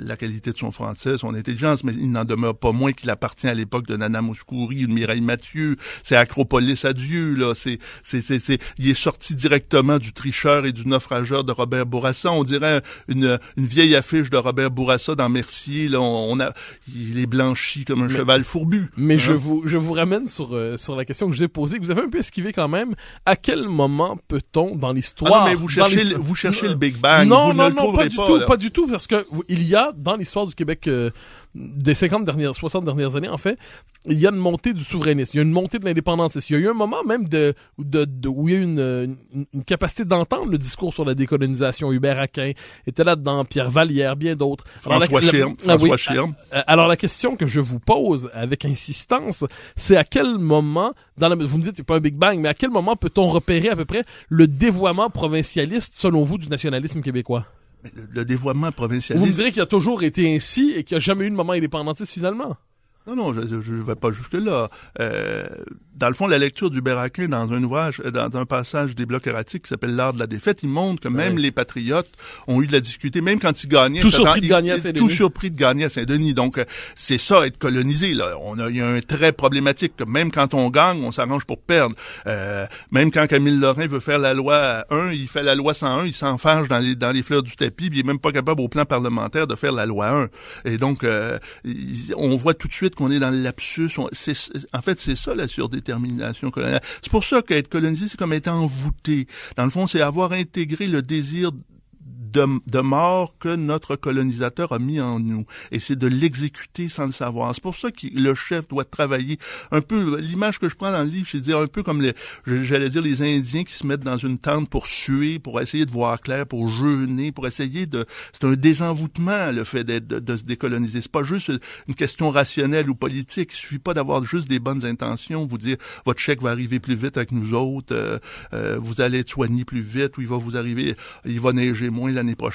S2: la qualité de son français, son intelligence, mais il n'en demeure pas moins qu'il appartient à l'époque de Nana Mouskouri ou de Mireille Mathieu. C'est Acropolis à Dieu, là. C'est, c'est, c'est, c'est, il est sorti directement du tricheur et du naufrageur de Robert Bourassa. On dirait une, vieille affiche de Robert Bourassa dans Mercier, On, a, il est blanchi comme un cheval fourbu. Mais je hein.
S1: vous, je vous ramène sur, euh, sur la question que j'ai posée, que vous avez un peu esquivé quand même. À quel moment peut-on, dans l'histoire. Ah mais vous cherchez, le, vous
S2: cherchez le Big Bang. Non, non, non, pas du tout, pas
S1: du tout, parce que il y a, dans l'histoire du Québec, euh, des 50 dernières, 60 dernières années, en fait, il y a une montée du souverainisme, il y a une montée de l'indépendantisme. Il y a eu un moment même de, où il y a eu une, capacité d'entendre le discours sur la décolonisation. Hubert Aquin était là-dedans, Pierre Vallière, bien d'autres. Ah François Schirm. Euh, alors, la question que je vous pose avec insistance, c'est à quel moment, dans vous me dites, c'est pas un Big Bang, mais à quel moment peut-on repérer à peu près le dévoiement provincialiste, selon vous, du nationalisme québécois?
S2: le, le dévoiement provincialiste. Vous me direz
S1: qu'il a toujours été ainsi et qu'il n'y a jamais eu de moment indépendantiste
S2: finalement. Non, non, je ne vais pas jusque-là. Euh, dans le fond, la lecture du Béraquin dans un ouvrage, euh, dans un passage des blocs erratiques qui s'appelle L'art de la défaite, il montre que même les patriotes ont eu de la difficulté, même quand ils gagnaient. Tout surpris de gagner à Saint-Denis. Tout surpris de gagner à Saint-Denis. Donc, euh, c'est ça, être colonisé. Là. On a, il y a un trait problématique. que Même quand on gagne, on s'arrange pour perdre. même quand Camille Lorrain veut faire la loi 1, il fait la loi 101, il s'enfarge dans les, dans les fleurs du tapis, il est même pas capable au plan parlementaire de faire la loi 1. Et donc, on voit tout de suite qu'on est dans l'absus, en fait, c'est ça la surdétermination coloniale. C'est pour ça qu'être colonisé, c'est comme être envoûté. Dans le fond, c'est avoir intégré le désir de, mort que notre colonisateur a mis en nous. Et c'est de l'exécuter sans le savoir. C'est pour ça que le chef doit travailler un peu, l'image que je prends dans le livre, c'est de dire un peu comme les, j'allais dire les Indiens qui se mettent dans une tente pour suer, pour essayer de voir clair, pour jeûner, pour essayer de, c'est un désenvoûtement, le fait de, se décoloniser. C'est pas juste une question rationnelle ou politique. Il suffit pas d'avoir juste des bonnes intentions, vous dire, votre chèque va arriver plus vite avec nous autres, euh, euh, vous allez être soigné plus vite, ou il va vous arriver, il va neiger moins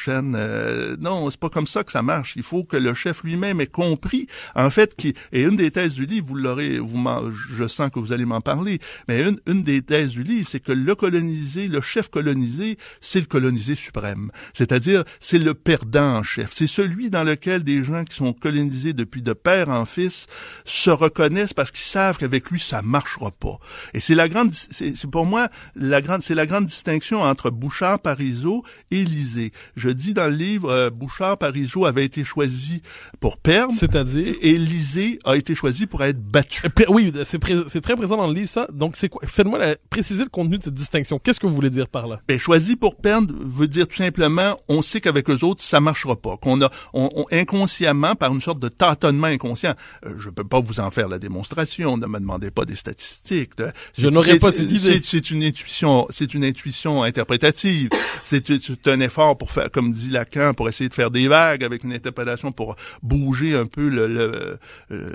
S2: euh, non, c'est pas comme ça que ça marche. Il faut que le chef lui-même ait compris, en fait, qui et une des thèses du livre, vous l'aurez, vous je sens que vous allez m'en parler, mais une, des thèses du livre, c'est que le colonisé, le chef colonisé, c'est le colonisé suprême. C'est-à-dire, c'est le perdant en chef. C'est celui dans lequel des gens qui sont colonisés depuis de père en fils se reconnaissent parce qu'ils savent qu'avec lui, ça marchera pas. Et c'est la grande, c'est pour moi la grande, c'est la grande distinction entre Bouchard, Parizeau et Lisée je dis dans le livre, euh, Bouchard parisot avait été choisi pour perdre. C'est-à-dire? Élysée a été choisi pour être battu. Euh, oui, c'est très présent dans le livre, ça. Donc, c'est quoi? Faites-moi préciser le contenu de cette distinction. Qu'est-ce que vous voulez dire par là? Ben, choisi pour perdre veut dire tout simplement, on sait qu'avec eux autres, ça marchera pas. Qu'on a, on, inconsciemment, par une sorte de tâtonnement inconscient, euh, je peux pas vous en faire la démonstration, ne me demandez pas des statistiques. Je n'aurais pas cette idée. C'est une intuition, c'est une intuition interprétative. C'est un effort pour faire, comme dit Lacan, pour essayer de faire des vagues avec une interpellation pour bouger un peu le, euh,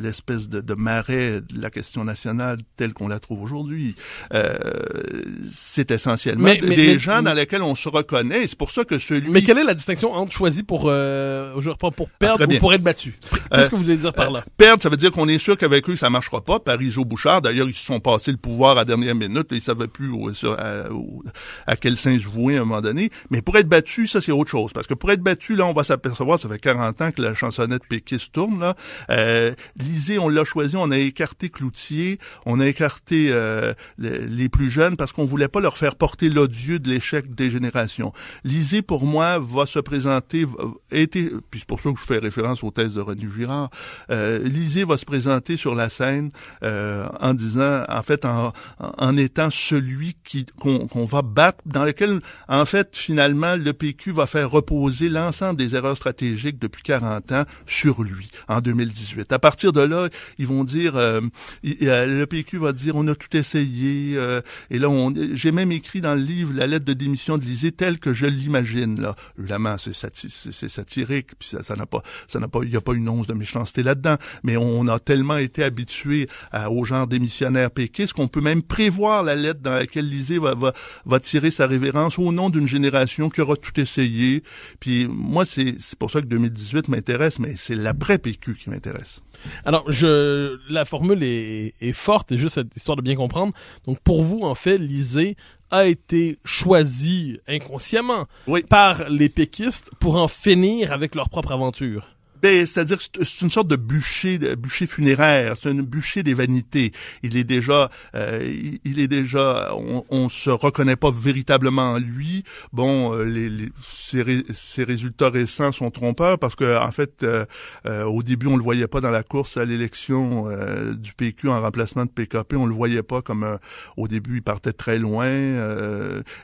S2: l'espèce de, de, marais de la question nationale telle qu'on la trouve aujourd'hui. Euh, c'est essentiellement mais, des gens dans lesquels on se reconnaît. C'est pour ça que celui. Mais
S1: quelle est la distinction entre choisi pour euh, je pour ah, perdre ou pour être battu Qu'est-ce que vous voulez dire par là
S2: Perdre, ça veut dire qu'on est sûr qu'avec eux ça marchera pas. paris au Bouchard, d'ailleurs, ils se sont passés le pouvoir à dernière minute. Ils savaient plus à, quel sens jouer vouer à un moment donné. Mais pour être battu, ça c'est autre chose, parce que pour être battu, là, on va s'apercevoir, ça fait 40 ans que la chansonnette Pékis tourne, là. Euh, on l'a choisi, on a écarté Cloutier, on a écarté euh, les plus jeunes, parce qu'on voulait pas leur faire porter l'odieux de l'échec des générations. Lisée, pour moi, va se présenter, été, puis c'est pour ça que je fais référence au thèses de René Girard, euh, va se présenter sur la scène euh, en disant, en fait, en, en étant celui qui qu'on va battre, dans lequel, en fait, finalement, le PQ va faire reposer l'ensemble des erreurs stratégiques depuis 40 ans sur lui en 2018. À partir de là, ils vont dire, euh, euh, le PQ va dire, on a tout essayé. Euh, et là, j'ai même écrit dans le livre la lettre de démission de Lisée telle que je l'imagine. Là, évidemment, c'est satirique, puis ça n'a pas, ça n'a pas, il n'y a pas une once de méchanceté là-dedans. Mais on, a tellement été habitué au genre démissionnaire ce qu'on peut même prévoir la lettre dans laquelle Lisée va, va tirer sa révérence au nom d'une génération donc aura tout essayé. Puis moi, c'est pour ça que 2018 m'intéresse, mais c'est la l'après-PQ qui m'intéresse. Alors, je, la formule est, forte, et juste cette histoire de
S1: bien comprendre. Donc, pour vous, en fait, lisez a été choisi inconsciemment
S2: par les péquistes pour en finir avec leur propre aventure. Ben, c'est-à-dire que c'est une sorte de bûcher, bûcher funéraire, c'est un bûcher des vanités. Il est déjà, euh, il, est déjà, on, on se reconnaît pas véritablement en lui. Bon, euh, les, les ses, résultats récents sont trompeurs parce que en fait, euh, au début, on le voyait pas dans la course à l'élection du PQ en remplacement de PKP, on le voyait pas comme au début, il partait très loin.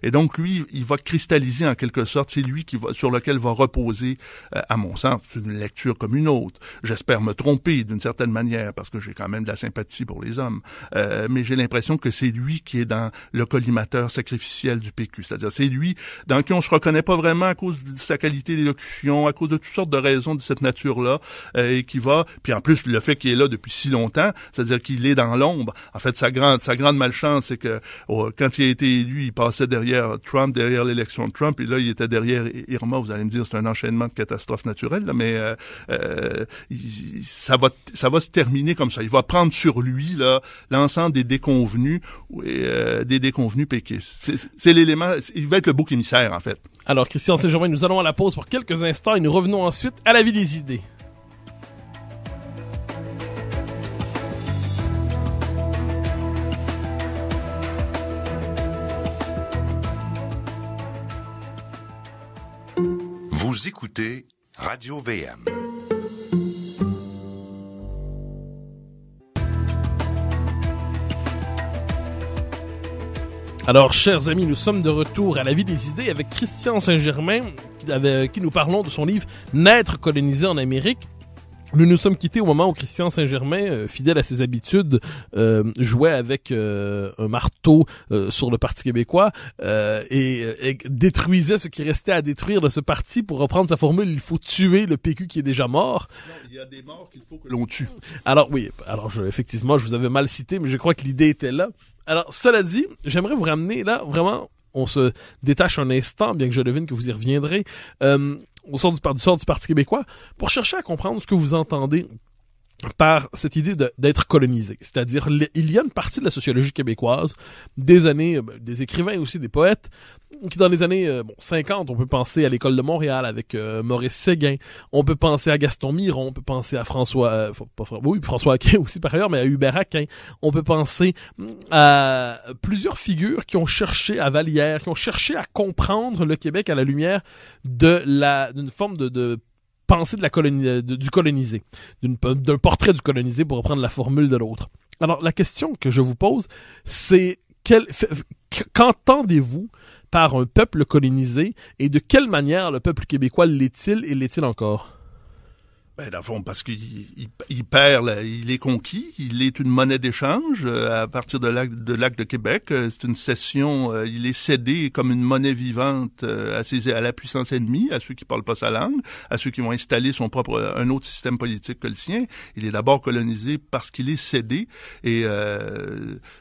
S2: et donc lui, il va cristalliser en quelque sorte, c'est lui qui va, sur lequel va reposer, à mon sens, une lecture comme une autre. J'espère me tromper d'une certaine manière parce que j'ai quand même de la sympathie pour les hommes, euh, mais j'ai l'impression que c'est lui qui est dans le collimateur sacrificiel du PQ, c'est-à-dire c'est lui dans qui on se reconnaît pas vraiment à cause de sa qualité d'élocution, à cause de toutes sortes de raisons de cette nature-là, euh, et qui va, puis en plus le fait qu'il est là depuis si longtemps, c'est-à-dire qu'il est dans l'ombre. En fait, sa grande, sa grande malchance, c'est que oh, quand il a été élu, il passait derrière Trump, derrière l'élection de Trump, et là il était derrière Irma. Vous allez me dire c'est un enchaînement de catastrophes naturelles, là, mais euh, euh, ça va ça va se terminer comme ça. Il va prendre sur lui là l'ensemble des déconvenus et, euh, des déconvenus péquistes. C'est l'élément. Il va être le bouc émissaire en fait.
S1: Alors Christian saint nous allons à la pause pour quelques instants et nous revenons ensuite à la vie des idées.
S2: Vous écoutez Radio VM.
S1: Alors, chers amis, nous sommes de retour à la vie des idées avec Christian Saint-Germain, qui, avait, qui nous parlons de son livre Naître colonisé en Amérique. Nous nous sommes quittés au moment où Christian Saint-Germain, euh, fidèle à ses habitudes, euh, jouait avec euh, un marteau sur le Parti québécois et, détruisait ce qui restait à détruire de ce parti. Pour reprendre sa formule, il faut tuer le PQ qui est déjà mort. il y a des morts qu'il faut que l'on tue. Alors oui, alors effectivement, je vous avais mal cité, mais je crois que l'idée était là. Alors, cela dit, j'aimerais vous ramener là, vraiment, on se détache un instant, bien que je devine que vous y reviendrez, euh, au sort du, sort du Parti québécois, pour chercher à comprendre ce que vous entendez par cette idée d'être colonisé. C'est-à-dire, il y a une partie de la sociologie québécoise, des années, euh, ben, des écrivains aussi, des poètes, qui dans les années 50, euh, on peut penser à l'école de Montréal avec euh, Maurice Séguin, on peut penser à Gaston Miron, on peut penser à François, oui, François Aquin aussi par ailleurs, mais à Hubert Aquin, on peut penser mm, à plusieurs figures qui ont cherché à Vallière, qui ont cherché à comprendre le Québec à la lumière de la, d'une forme de Penser de la colonie, euh, du colonisé, d'un portrait du colonisé pour reprendre la formule de l'autre. Alors la question que je vous pose, c'est qu'entendez-vous par un peuple colonisé
S2: et de quelle manière le peuple québécois l'est-il et l'est-il encore? Ben, dans le fond, parce qu'il perd, il est conquis, il est une monnaie d'échange euh, à partir de l'acte de, Québec. Euh, c'est une cession, euh, il est cédé comme une monnaie vivante à, ses, à la puissance ennemie, à ceux qui parlent pas sa langue, à ceux qui vont installer son propre, un autre système politique que le sien. Il est d'abord colonisé parce qu'il est cédé et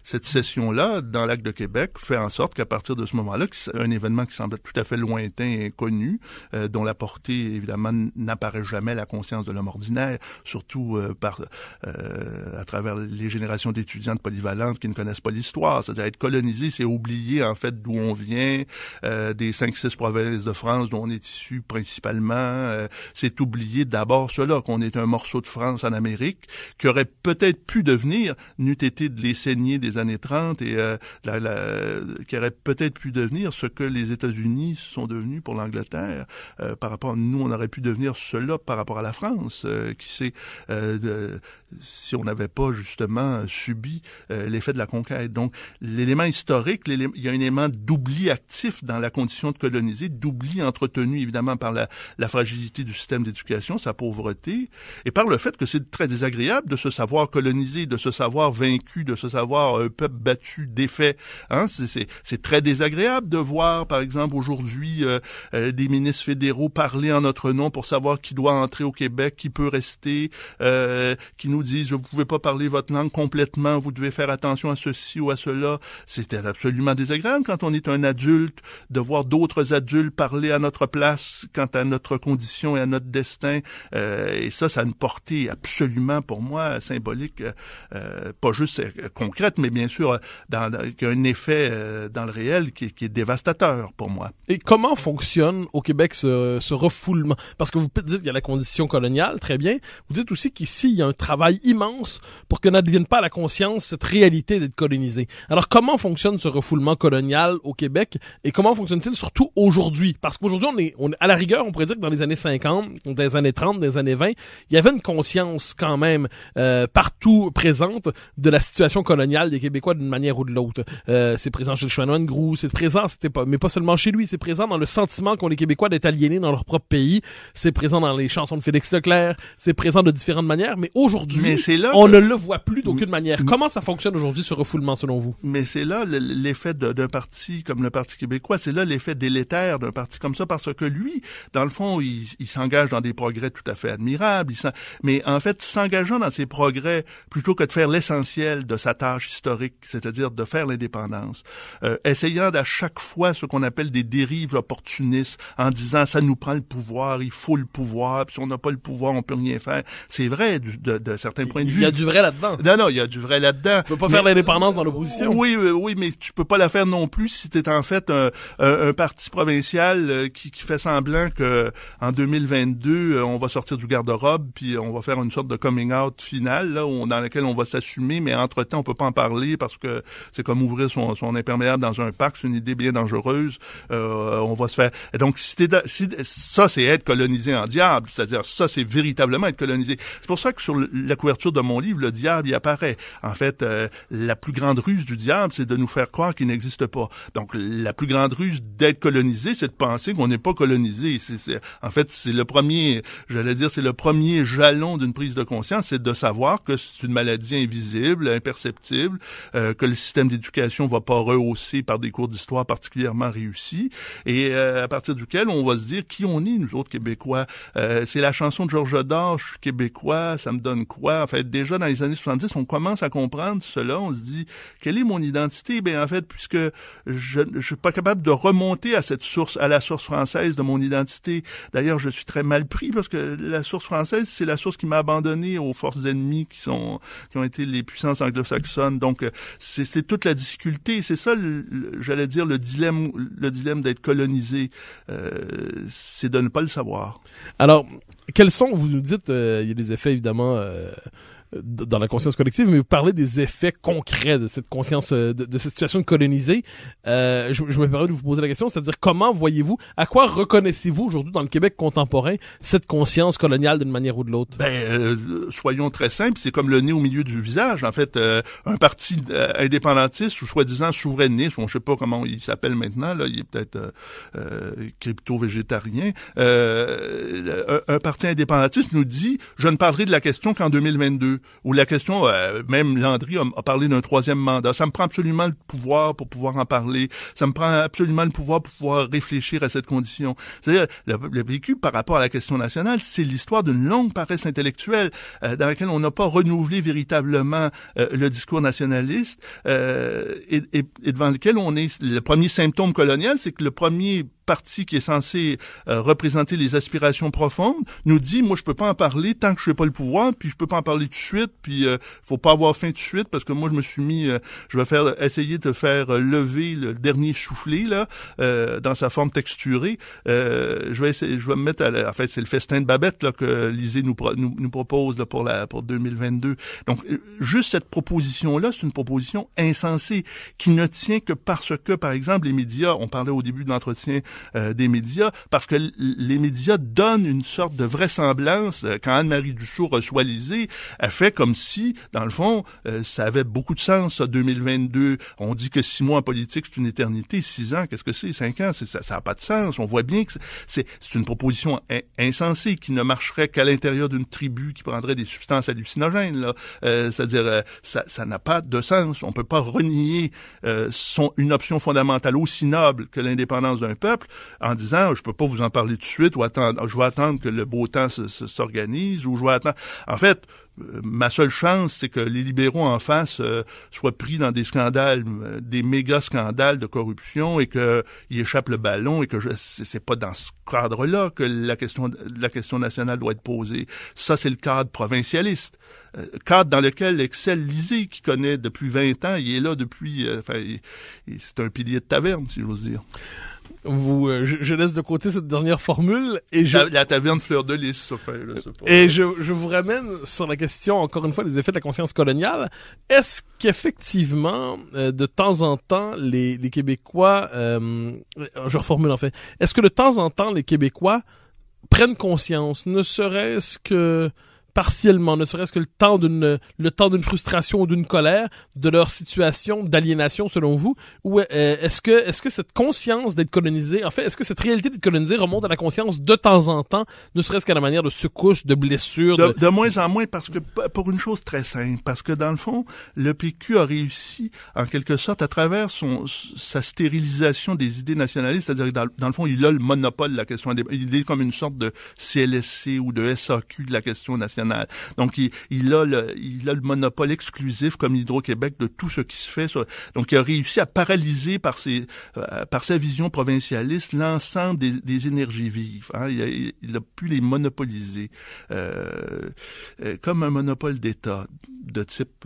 S2: cette cession-là, dans l'acte de Québec, fait en sorte qu'à partir de ce moment-là, un événement qui semble tout à fait lointain et inconnu, dont la portée, évidemment, n'apparaît jamais à la conscience de l'homme ordinaire, surtout euh, par euh, à travers les générations d'étudiantes polyvalentes qui ne connaissent pas l'histoire. C'est-à-dire être colonisé, c'est oublier en fait d'où on vient, euh, des cinq six provinces de France dont on est issu principalement. c'est oublier d'abord cela qu'on est un morceau de France en Amérique qui aurait peut-être pu devenir n'eût été de les saigner des années 30 et qui aurait peut-être pu devenir ce que les États-Unis sont devenus pour l'Angleterre par rapport à nous on aurait pu devenir cela par rapport à la France euh, qui sait euh, de, si on n'avait pas justement subi euh, l'effet de la conquête. Donc, l'élément historique, il y a un élément d'oubli actif dans la condition de coloniser, d'oubli entretenu évidemment par la, fragilité du système d'éducation, sa pauvreté, et par le fait que c'est très désagréable de se savoir colonisé, de se savoir vaincu, de se savoir un peuple battu, défait. Hein? C'est très désagréable de voir, par exemple, aujourd'hui, des ministres fédéraux parler en notre nom pour savoir qui doit entrer au Québec qui peut rester, euh, qui nous disent vous pouvez pas parler votre langue complètement, vous devez faire attention à ceci ou à cela. C'était absolument désagréable quand on est un adulte de voir d'autres adultes parler à notre place quant à notre condition et à notre destin. Euh, et ça, ça a une portée absolument pour moi symbolique, euh, pas juste concrète, mais bien sûr dans, qui a un effet dans le réel qui, est dévastateur pour moi. Et comment
S1: fonctionne au Québec ce, ce refoulement Parce que vous dites qu'il y a la condition coloniale très bien. Vous dites aussi qu'ici, il y a un travail immense pour que n'advienne pas à la conscience cette réalité d'être colonisé. Alors, comment fonctionne ce refoulement colonial au Québec et comment fonctionne-t-il surtout aujourd'hui? Parce qu'aujourd'hui, on est, on, à la rigueur, on pourrait dire que dans les années 50, dans les années 30, des années 20, il y avait une conscience quand même euh, partout présente de la situation coloniale des Québécois d'une manière ou de l'autre. Euh, c'est présent chez le Chanoine Grou, c'est présent, c'était pas, mais pas seulement chez lui, c'est présent dans le sentiment qu'ont les Québécois d'être aliénés dans leur propre pays, c'est présent dans les chansons de Félix Leclerc, clair, c'est présent de différentes manières, mais aujourd'hui, on ne le voit plus d'aucune manière. Comment ça fonctionne aujourd'hui ce refoulement selon
S2: vous Mais c'est là l'effet d'un parti comme le Parti québécois, c'est là l'effet délétère d'un parti comme ça parce que lui, dans le fond, il, s'engage dans des progrès tout à fait admirables, mais en fait, s'engageant dans ses progrès plutôt que de faire l'essentiel de sa tâche historique, c'est-à-dire de faire l'indépendance, euh, essayant à chaque fois ce qu'on appelle des dérives opportunistes en disant ça nous prend le pouvoir, il faut le pouvoir, puis si on n'a pas le pouvoir on peut rien faire. C'est vrai de, point certains de vue. Il y a du vrai là-dedans. Non, non, il y a du vrai là-dedans. Tu peux pas faire l'indépendance dans l'opposition. Oui, oui, mais tu peux pas la faire non plus si t'es en fait un, parti provincial euh, qui, fait semblant que en 2022 euh, on va sortir du garde-robe puis on va faire une sorte de coming out final là dans lequel on va s'assumer, mais entre temps on peut pas en parler parce que c'est comme ouvrir son, son imperméable dans un parc, c'est une idée bien dangereuse. Euh, on va se faire. Donc si, si ça c'est être colonisé en diable, c'est-à-dire ça c'est véritablement être colonisé. C'est pour ça que sur la couverture de mon livre, le diable y apparaît. En fait, euh, la plus grande ruse du diable, c'est de nous faire croire qu'il n'existe pas. Donc, la plus grande ruse d'être colonisé, c'est de penser qu'on n'est pas colonisé. c'est, en fait, c'est le premier, j'allais dire, c'est le premier jalon d'une prise de conscience, c'est de savoir que c'est une maladie invisible, imperceptible, euh, que le système d'éducation va pas rehausser par des cours d'histoire particulièrement réussis, et euh, à partir duquel on va se dire qui on est, nous autres Québécois. c'est la chanson de Georges je suis québécois, ça me donne quoi? En fait, déjà dans les années 70, on commence à comprendre cela, on se dit, quelle est mon identité? Ben, en fait, puisque je, ne suis pas capable de remonter à cette source, à la source française de mon identité. D'ailleurs, je suis très mal pris parce que la source française, c'est la source qui m'a abandonné aux forces ennemies qui sont, qui ont été les puissances anglo-saxonnes. Donc, euh, c'est toute la difficulté. C'est ça, j'allais dire, le dilemme, le dilemme d'être colonisé. Euh, c'est de ne pas le savoir. Alors, quels sont, vous nous dites, euh, il y a des effets
S1: évidemment euh, dans la conscience collective, mais vous parlez des effets concrets de cette conscience, euh, de, cette situation de colonisée. Euh, je, me permets de vous poser la question, c'est-à-dire comment voyez-vous, à quoi
S2: reconnaissez-vous aujourd'hui dans
S1: le Québec contemporain
S2: cette conscience coloniale d'une manière ou de l'autre? Ben, euh, soyons très simples, c'est comme le nez au milieu du visage. En fait, euh, un parti indépendantiste ou soi-disant souverainiste, on ne sait pas comment il s'appelle maintenant, là, il est peut-être crypto-végétarien, un parti indépendantiste nous dit, je ne parlerai de la question qu'en 2022. Ou la question, euh, même Landry a, parlé d'un troisième mandat. Ça me prend absolument le pouvoir pour pouvoir en parler. Ça me prend absolument le pouvoir pour pouvoir réfléchir à cette condition. C'est-à-dire, le, le, vécu par rapport à la question nationale, c'est l'histoire d'une longue paresse intellectuelle euh, dans laquelle on n'a pas renouvelé véritablement euh, le discours nationaliste et, et, et devant lequel on est. Le premier symptôme colonial, c'est que le premier parti qui est censé euh, représenter les aspirations profondes nous dit moi je peux pas en parler tant que je n'ai pas le pouvoir puis je peux pas en parler tout de suite puis euh, faut pas avoir faim tout de suite parce que moi je me suis mis euh, je vais faire essayer de faire euh, lever le dernier soufflé là dans sa forme texturée je vais essayer, je vais me mettre à en fait c'est le festin de Babette là que Lisée nous, nous, propose là, pour la pour 2022 donc juste cette proposition là c'est une proposition insensée qui ne tient que parce que par exemple les médias on parlait au début de l'entretien euh, des médias, parce que les médias donnent une sorte de vraisemblance. Euh, quand Anne-Marie Dussault reçoit l'Isée elle fait comme si, dans le fond, euh, ça avait beaucoup de sens, ça, 2022. On dit que six mois en politique, c'est une éternité. Six ans, qu'est-ce que c'est? Cinq ans, ça n'a pas de sens. On voit bien que c'est une proposition insensée qui ne marcherait qu'à l'intérieur d'une tribu qui prendrait des substances hallucinogènes. C'est-à-dire, ça n'a pas de sens. On peut pas renier une option fondamentale aussi noble que l'indépendance d'un peuple en disant, je peux pas vous en parler tout de suite, ou je vais attendre que le beau temps s'organise, ou je vais attendre. En fait, euh, ma seule chance, c'est que les libéraux en face euh, soient pris dans des scandales, euh, des méga scandales de corruption et qu'ils échappent le ballon et que je, c'est pas dans ce cadre-là que la question, la question nationale doit être posée. Ça, c'est le cadre provincialiste cadre dans lequel Excel Lisée, qui connaît depuis 20 ans, il est là depuis, enfin, c'est un pilier de taverne, si j'ose dire vous, euh, je, laisse de côté cette dernière formule et je... La, taverne fleur de lys, Et je,
S1: je vous ramène sur la question, encore une fois, des effets de la conscience coloniale. Est-ce qu'effectivement, euh, de temps en temps, les, les Québécois... Euh, je reformule en fait. Est-ce que de temps en temps, les Québécois prennent conscience, ne serait-ce que partiellement, ne serait-ce que le temps d'une le temps d'une frustration ou d'une colère, de leur situation d'aliénation selon vous, ou euh, est-ce que est-ce que cette conscience d'être colonisé, en fait, est-ce que cette réalité d'être colonisé remonte à la conscience de temps en temps, ne serait-ce qu'à la manière de secousses, de blessures,
S2: de... moins en moins parce que pour une chose très simple, parce que dans le fond, le PQ a réussi en quelque sorte à travers son sa stérilisation des idées nationalistes, c'est-à-dire dans, dans, le fond, il a le monopole de la question, il est comme une sorte de CLSC ou de SAQ de la question nationale donc, il, a, le, il a le monopole exclusif comme Hydro-Québec de tout ce qui se fait. donc, il a réussi à paralyser par, euh, par sa vision provincialiste l'ensemble des, énergies vives. Hein. Il, a, pu les monopoliser euh, euh, comme un monopole d'État de type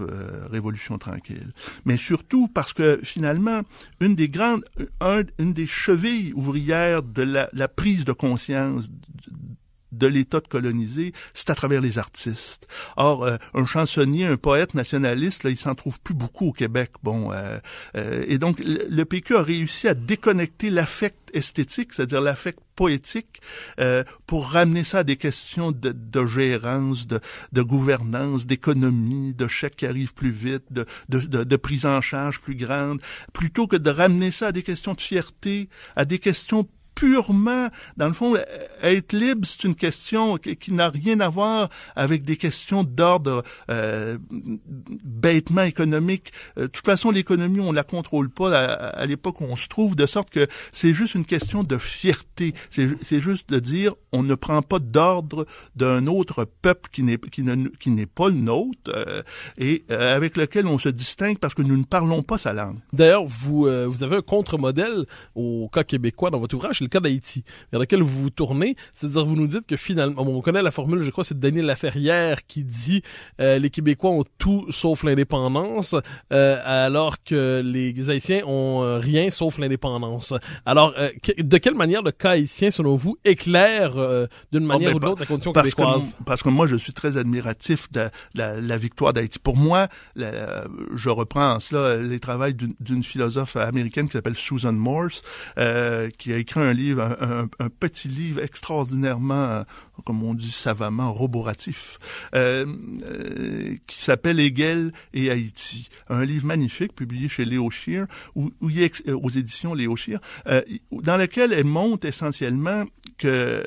S2: révolution tranquille. Mais surtout parce que finalement, une des grandes, une des chevilles ouvrières de la, la prise de conscience de l'État de coloniser, c'est à travers les artistes. Or, euh, un chansonnier, un poète nationaliste, là, il s'en trouve plus beaucoup au Québec. Bon, euh, euh, et donc le PQ a réussi à déconnecter l'affect esthétique, c'est-à-dire l'affect poétique, pour ramener ça à des questions de, de gérance, de, gouvernance, d'économie, de chèques qui arrivent plus vite, de, de, de, prise en charge plus grande, plutôt que de ramener ça à des questions de fierté, à des questions purement, dans le fond, euh, être libre, c'est une question qui, n'a rien à voir avec des questions d'ordre euh, bêtement économique. Euh, de toute façon, l'économie, on la contrôle pas à, l'époque où on se trouve, de sorte que c'est juste une question de fierté. C'est juste de dire, on ne prend pas d'ordre d'un autre peuple qui n'est qui n'est pas le nôtre et avec lequel on se distingue parce que nous ne parlons pas sa langue. D'ailleurs, vous vous avez un contre-modèle au cas québécois dans votre ouvrage cas d'Haïti,
S1: vers lequel vous vous tournez, c'est-à-dire vous nous dites que finalement, on connaît la formule, je crois, c'est Daniel Laferrière qui dit euh, les Québécois ont tout sauf l'indépendance, euh, alors que les Haïtiens ont euh, rien sauf l'indépendance. Alors, de quelle manière le cas haïtien,
S2: selon vous, éclaire d'une ah, manière ben, ou d'une autre la condition parce québécoise que, Parce que moi, je suis très admiratif de la, victoire d'Haïti. Pour moi, je reprends cela les travaux d'une philosophe américaine qui s'appelle Susan Morse, qui a écrit un livre, un, petit livre extraordinairement, euh, comme on dit savamment, roboratif, euh, euh, qui s'appelle Hegel et Haïti. Un livre magnifique publié chez Léo Scheer, aux éditions Léo Scheer, dans lequel elle montre essentiellement que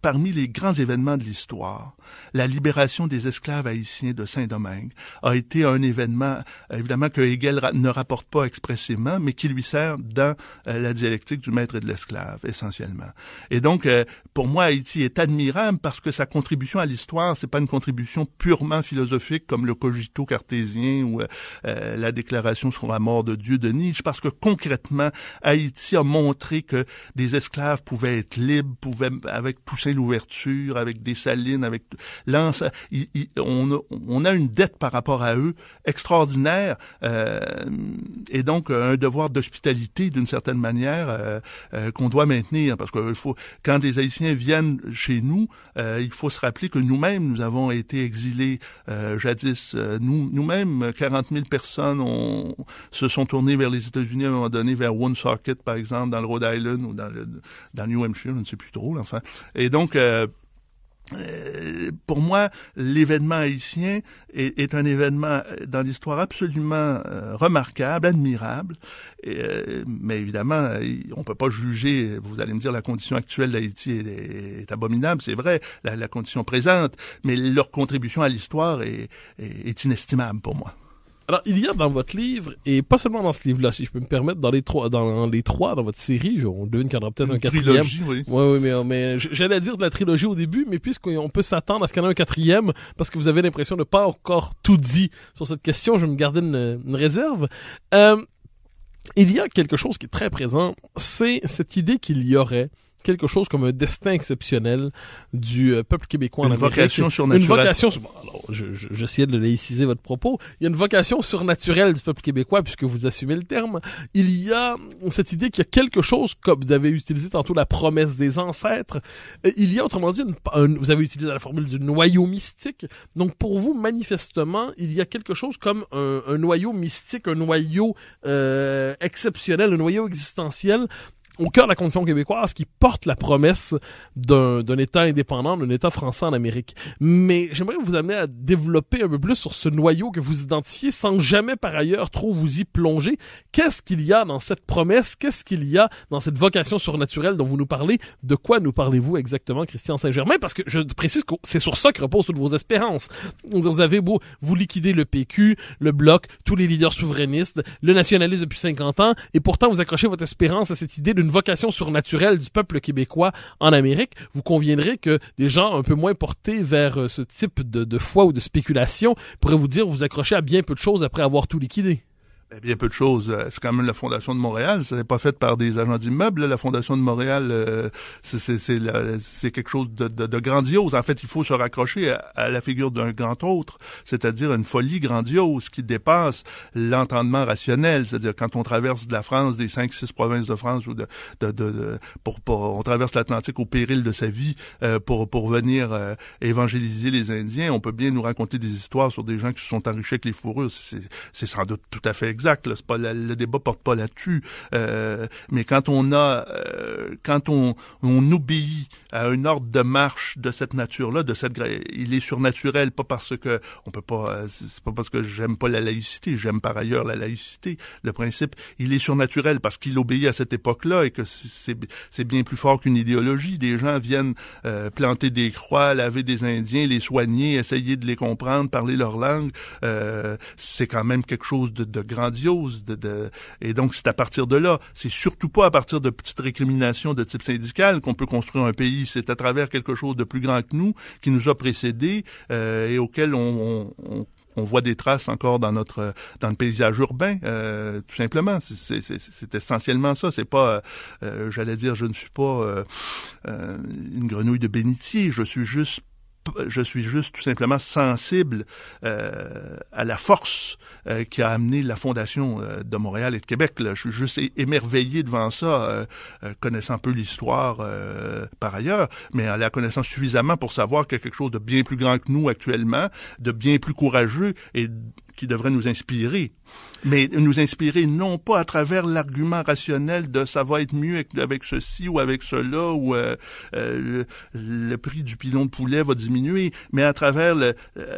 S2: parmi les grands événements de l'histoire, la libération des esclaves haïtiens de Saint-Domingue a été un événement, évidemment, que Hegel ne rapporte pas expressément, mais qui lui sert dans la dialectique du maître et de l'esclave essentiellement. Et donc, euh, pour moi, Haïti est admirable parce que sa contribution à l'histoire, c'est pas une contribution purement philosophique comme le cogito cartésien ou euh, euh, la déclaration sur la mort de Dieu de Nietzsche, parce que concrètement, Haïti a montré que des esclaves pouvaient être libres, pouvaient, avec pousser Louverture, avec des salines, avec on, a, on, a, une dette par rapport à eux extraordinaire, et donc un devoir d'hospitalité d'une certaine manière on doit maintenir, parce que euh, faut, quand les Haïtiens viennent chez nous, euh, il faut se rappeler que nous-mêmes, nous avons été exilés euh, jadis. Nous, nous-mêmes, 40 000 personnes ont, se sont tournées vers les États-Unis à un moment donné, vers One Circuit par exemple, dans le Rhode Island ou dans le dans New Hampshire, je ne sais plus trop, enfin. Et donc, euh, pour moi, l'événement haïtien est, un événement euh, dans l'histoire absolument euh, remarquable, admirable. mais évidemment, on peut pas juger. Vous allez me dire la condition actuelle d'Haïti est, abominable, c'est vrai, la, condition présente. Mais leur contribution à l'histoire est inestimable pour moi. Alors, il y a dans votre livre, et pas seulement
S1: dans ce livre-là, si je peux me permettre, dans les trois, dans les trois, dans votre série, je, on devine qu'il y en un quatrième. Trilogie, oui. oui, mais, j'allais dire de la trilogie au début, mais puisqu'on peut s'attendre à ce qu'il y en ait un quatrième, parce que vous avez l'impression de pas encore tout dit sur cette question, je me gardais une, réserve. Euh, il y a quelque chose qui est très présent, c'est cette idée qu'il y aurait quelque chose comme un destin exceptionnel du euh, peuple québécois une en Vocation surnaturelle. Une vocation Alors, je, je, j'essayais de laïciser votre propos. Il y a une vocation surnaturelle du peuple québécois, puisque vous assumez le terme. Il y a cette idée qu'il y a quelque chose, comme vous avez utilisé tantôt la promesse des ancêtres, il y a autrement dit, vous avez utilisé la formule du noyau mystique. Donc pour vous, manifestement, il y a quelque chose comme un, noyau mystique, un noyau euh, exceptionnel, un noyau existentiel au cœur de la condition québécoise qui porte la promesse d'un État indépendant, d'un État français en Amérique. Mais j'aimerais vous amener à développer un peu plus sur ce noyau que vous identifiez sans jamais par ailleurs trop vous y plonger. Qu'est-ce qu'il y a dans cette promesse? Qu'est-ce qu'il y a dans cette vocation surnaturelle dont vous nous parlez? De quoi nous parlez-vous exactement, Christian Saint-Germain? Parce que je précise que c'est sur ça que reposent toutes vos espérances. Vous avez beau vous liquider le PQ, le Bloc, tous les leaders souverainistes, le nationalisme depuis 50 ans, et pourtant vous accrochez votre espérance à cette idée de une vocation surnaturelle du peuple québécois en Amérique, vous conviendrez que des gens un peu moins portés vers euh, ce type de, de foi
S2: ou de spéculation pourraient vous dire vous accrochez à bien peu de choses après avoir tout liquidé. Eh bien, peu de choses. Euh, c'est quand même la Fondation de Montréal. Ce n'est pas fait par des agents d'immeubles. La Fondation de Montréal, euh, c'est quelque chose de, de, grandiose. En fait, il faut se raccrocher à, la figure d'un grand autre, c'est-à-dire une folie grandiose qui dépasse l'entendement rationnel. C'est-à-dire quand on traverse de la France, des cinq, six provinces de France, ou de, de pour, on traverse l'Atlantique au péril de sa vie euh, pour, pour venir évangéliser les Indiens, on peut bien nous raconter des histoires sur des gens qui se sont enrichis avec les fourrures. C'est sans doute tout à fait exact pas le débat porte pas là-dessus. Euh, mais quand on a, euh, quand on, on obéit à un ordre de marche de cette nature-là, de cette, il est surnaturel, pas parce que on peut pas, euh, c'est pas parce que j'aime pas la laïcité, j'aime par ailleurs la laïcité, le principe, il est surnaturel parce qu'il obéit à cette époque-là et que c'est bien plus fort qu'une idéologie. Des gens viennent planter des croix, laver des Indiens, les soigner, essayer de les comprendre, parler leur langue. c'est quand même quelque chose de, de grand de, Et donc, c'est à partir de là. C'est surtout pas à partir de petites récriminations de type syndical qu'on peut construire un pays. C'est à travers quelque chose de plus grand que nous, qui nous a précédés euh, et auquel on, on, on voit des traces encore dans notre dans le paysage urbain euh, tout simplement c'est, essentiellement ça c'est pas euh, j'allais dire je ne suis pas une grenouille de bénitier je suis juste je suis juste tout simplement sensible euh, à la force euh, qui a amené la fondation euh, de Montréal et de Québec. Là. Je suis juste émerveillé devant ça, connaissant peu l'histoire par ailleurs, mais en la connaissant suffisamment pour savoir qu'il quelque chose de bien plus grand que nous actuellement, de bien plus courageux et qui devrait nous inspirer, mais nous inspirer non pas à travers l'argument rationnel de ça va être mieux avec, ceci ou avec cela ou euh, euh, le, prix du pilon de poulet va diminuer, mais à travers euh,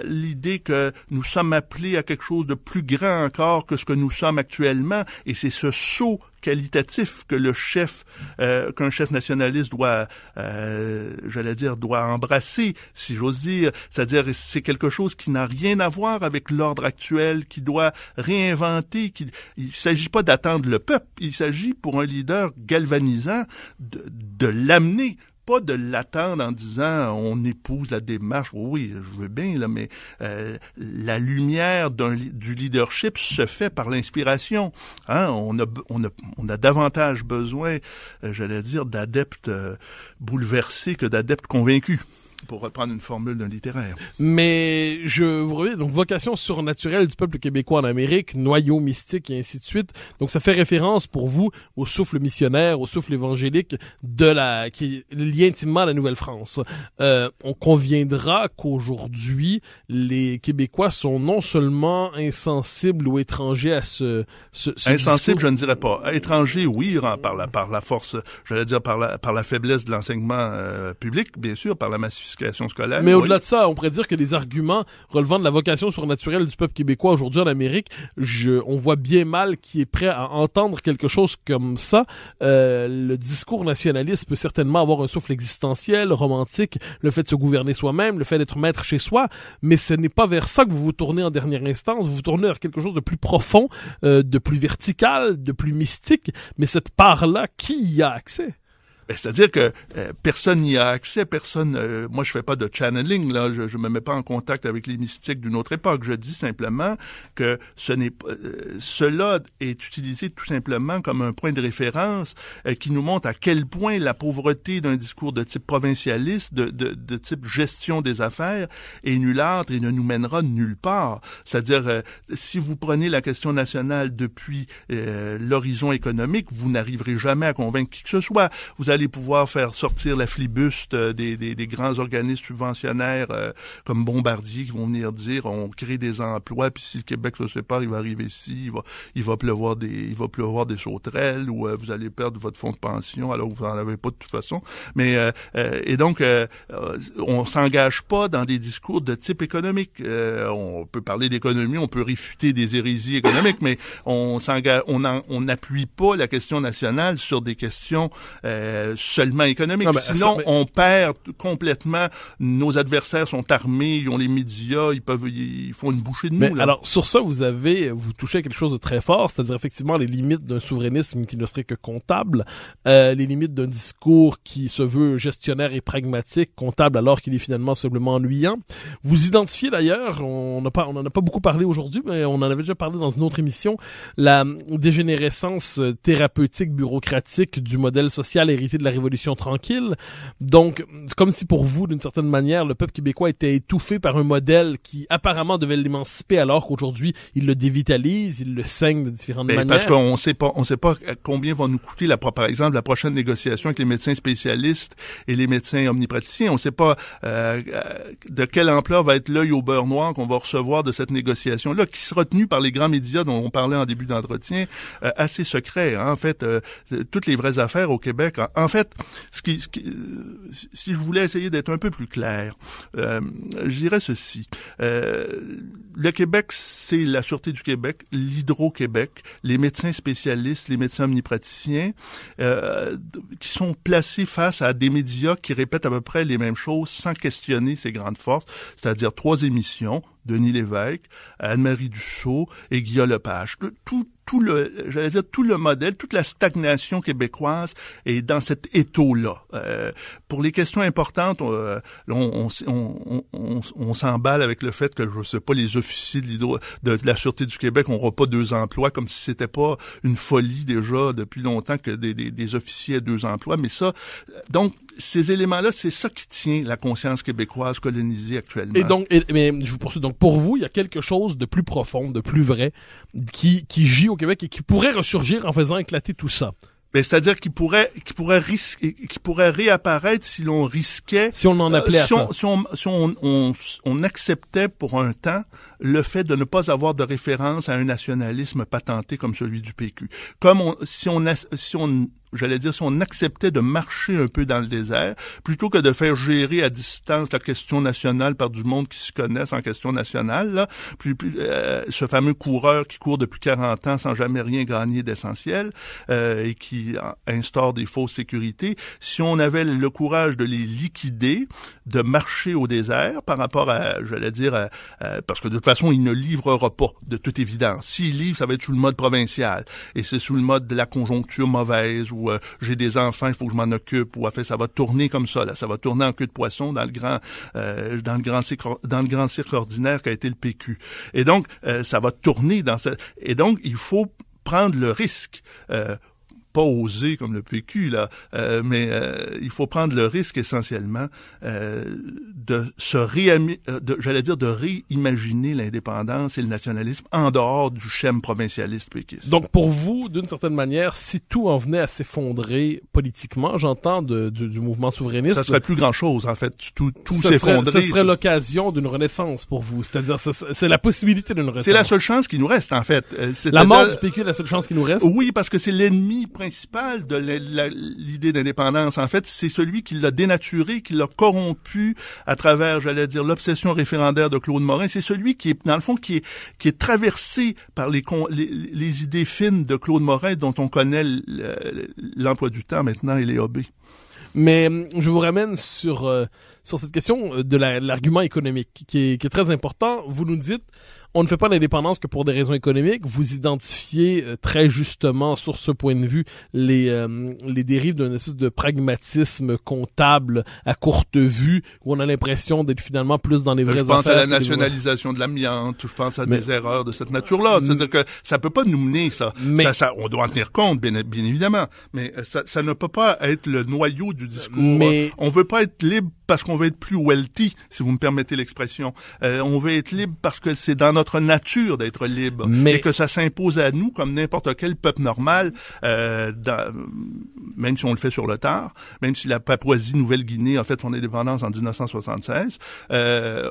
S2: l'idée que nous sommes appelés à quelque chose de plus grand encore que ce que nous sommes actuellement et c'est ce saut qualitatif que le chef, euh, qu'un chef nationaliste doit, euh, j'allais dire, doit embrasser, si j'ose dire. C'est-à-dire, c'est quelque chose qui n'a rien à voir avec l'ordre actuel, qui doit réinventer. Qui, il ne s'agit pas d'attendre le peuple. Il s'agit pour un leader galvanisant de l'amener pas de l'attendre en disant on épouse la démarche. Oui, je veux bien, là, mais euh, la lumière du leadership se fait par l'inspiration. Hein. On, a, on, a, davantage besoin, euh, j'allais dire, d'adeptes euh, bouleversés que d'adeptes convaincus pour reprendre une formule d'un littéraire.
S1: Mais je vous reviens, donc vocation surnaturelle du peuple québécois en Amérique, noyau mystique et ainsi de suite. Donc ça fait référence pour vous au souffle missionnaire, au souffle évangélique de la qui est lié intimement à la Nouvelle-France. Euh, on conviendra qu'aujourd'hui les Québécois sont non seulement insensibles ou étrangers à ce, ce, ce insensible, je
S2: ne dirais pas. Étrangers, oui, hein, par la par la force, j'allais dire par la par la faiblesse de l'enseignement euh, public, bien sûr, par la masse. Mais au-delà
S1: de ça, on pourrait dire que les arguments relevant de la vocation surnaturelle du peuple québécois aujourd'hui en Amérique, je, on voit bien mal qui est prêt à entendre quelque chose comme ça. Euh, le discours nationaliste peut certainement avoir un souffle existentiel, romantique, le fait de se gouverner soi-même, le fait d'être maître chez soi, mais ce n'est pas vers ça que vous vous tournez en dernière instance, vous vous tournez vers quelque chose de plus profond, euh, de plus vertical,
S2: de plus mystique, mais cette part-là, qui y a accès? Euh, c'est-à-dire que euh, personne n'y a accès, personne. Euh, moi, je fais pas de channeling là, je, je me mets pas en contact avec les mystiques d'une autre époque. Je dis simplement que ce n'est cela est utilisé tout simplement comme un point de référence qui nous montre à quel point la pauvreté d'un discours de type provincialiste, de, de, type gestion des affaires, est autre et ne nous mènera nulle part. C'est-à-dire, si vous prenez la question nationale depuis l'horizon économique, vous n'arriverez jamais à convaincre qui que ce soit. Vous allez pouvoir faire sortir la flibuste euh, des, des, grands organismes subventionnaires euh, comme Bombardier qui vont venir dire on crée des emplois puis si le Québec se sépare il va arriver ici il va il va pleuvoir des il va pleuvoir des sauterelles ou euh, vous allez perdre votre fonds de pension alors vous n'en avez pas de toute façon mais et donc on s'engage pas dans des discours de type économique on peut parler d'économie on peut réfuter des hérésies économiques mais on s'engage on n'appuie pas la question nationale sur des questions seulement économique. Sinon, on perd complètement. Nos adversaires sont armés, ils ont les médias, ils peuvent, ils font une bouchée de nous. Hein. Alors sur ça, vous avez, vous touchez à quelque chose de très fort, c'est-à-dire effectivement les
S1: limites d'un souverainisme qui ne serait que comptable, euh, les limites d'un discours qui se veut gestionnaire et pragmatique, comptable alors qu'il est finalement simplement ennuyant. Vous identifiez d'ailleurs, on n'a pas, on en a pas beaucoup parlé aujourd'hui, mais on en avait déjà parlé dans une autre émission, la dégénérescence thérapeutique bureaucratique du modèle social hérité de la Révolution tranquille. Donc, comme si pour vous, d'une certaine manière, le peuple québécois était étouffé par un modèle qui apparemment devait l'émanciper, alors qu'aujourd'hui, il le dévitalise, il le saigne de différentes ben, manières. Parce qu'on
S2: sait pas, on sait pas combien va nous coûter la, par exemple, la prochaine négociation avec les médecins spécialistes et les médecins omnipraticiens. On sait pas euh, euh, de quelle ampleur va être l'œil au beurre noir qu'on va recevoir de cette négociation-là, qui sera tenue par les grands médias dont on parlait en début d'entretien, euh, assez secret. Hein. En fait, toutes les vraies affaires au Québec, en, en fait, ce qui, euh, si je voulais essayer d'être un peu plus clair, euh, je dirais ceci. Euh, le Québec, c'est la Sûreté du Québec, l'Hydro-Québec, les médecins spécialistes, les médecins omnipraticiens, euh, qui sont placés face à des médias qui répètent à peu près les mêmes choses sans questionner ces grandes forces, c'est-à-dire trois émissions, Denis Lévesque, Anne-Marie Dussault et Guillaume Lepage. Tout, tout le, j'allais dire tout le modèle, toute la stagnation québécoise est dans cet étau-là. Euh, pour les questions importantes, on, euh, on, s'emballe avec le fait que je sais pas les officiers de, la sûreté du Québec n'auront pas deux emplois, comme si c'était pas une folie déjà depuis longtemps que des, des, des officiers aient deux emplois. Mais ça, donc ces éléments-là, c'est ça qui tient la conscience québécoise colonisée actuellement. Et donc,
S1: mais je vous poursuis. Donc, pour vous, il y a quelque chose de plus profond, de plus vrai, qui, qui gît au Québec et qui pourrait
S2: ressurgir en faisant éclater tout ça. Ben, c'est-à-dire qu'il pourrait, qu'il pourrait risquer, qu'il pourrait réapparaître si l'on risquait. Si on en euh, appelait à Si, on, acceptait pour un temps le fait de ne pas avoir de référence à un nationalisme patenté comme celui du PQ. Comme si on, si on j'allais dire, si on acceptait de marcher un peu dans le désert, plutôt que de faire gérer à distance la question nationale par du monde qui se connaissent en question nationale, là, puis, euh, ce fameux coureur qui court depuis 40 ans sans jamais rien gagner d'essentiel euh, et qui instaure des fausses sécurités, si on avait le courage de les liquider, de marcher au désert par rapport à, j'allais dire, parce que de toute façon, il ne livrera pas, de toute évidence. S'il livre, ça va être sous le mode provincial, et c'est sous le mode de la conjoncture mauvaise ou euh, j'ai des enfants, il faut que je m'en occupe ou fait ça va tourner comme ça là, ça va tourner en queue de poisson dans le grand euh, dans le grand cirque, dans le grand cirque ordinaire qu'a été le PQ. Et donc euh, ça va tourner dans ce et donc il faut prendre le risque pas comme le PQ, là, euh, mais euh, il faut prendre le risque essentiellement euh, de se réami de, j'allais dire, de réimaginer l'indépendance et le nationalisme en dehors du schéma provincialiste péquiste. Donc pour
S1: vous, d'une certaine manière, si tout en venait à s'effondrer politiquement, j'entends du, mouvement
S2: souverainiste... Ça serait plus grand-chose, en fait, tout, tout s'effondrer. Ce serait
S1: l'occasion d'une renaissance pour vous, c'est-à-dire
S2: c'est la possibilité d'une renaissance. C'est la seule chance qui nous reste, en fait. La mort du PQ est la seule chance qui nous reste? Oui, parce que c'est l'ennemi principal principal de l'idée d'indépendance. En fait, c'est celui qui l'a dénaturé, qui l'a corrompu à travers, j'allais dire, l'obsession référendaire de Claude Morin. C'est celui qui est, dans le fond, qui est, qui est traversé par les, les, idées fines de Claude Morin dont on connaît l'emploi du temps maintenant et les hobbies. Mais euh,
S1: je vous ramène sur, euh, sur cette question euh, de l'argument économique qui est, très important. Vous nous dites, on ne fait pas l'indépendance que pour des raisons économiques. Vous identifiez euh, très justement sur ce point de vue les, euh, les dérives d'un espèce de pragmatisme comptable à courte vue où on a l'impression d'être finalement plus dans les euh, vraies Je pense à la nationalisation
S2: de l'amiante, je pense à des erreurs de cette nature-là. C'est-à-dire que ça peut pas nous mener, ça. Mais, ça, on doit en tenir compte, bien, évidemment, mais ça, ça, ne peut pas être le noyau du discours. Mais, on veut pas être libre parce qu'on veut être plus wealthy, si vous me permettez l'expression. Euh, on veut être libre parce que c'est dans notre nature d'être libre mais... et que ça s'impose à nous comme n'importe quel peuple normal, euh, même si on le fait sur le tard, même si la Papouasie-Nouvelle-Guinée a fait son indépendance en 1976, euh,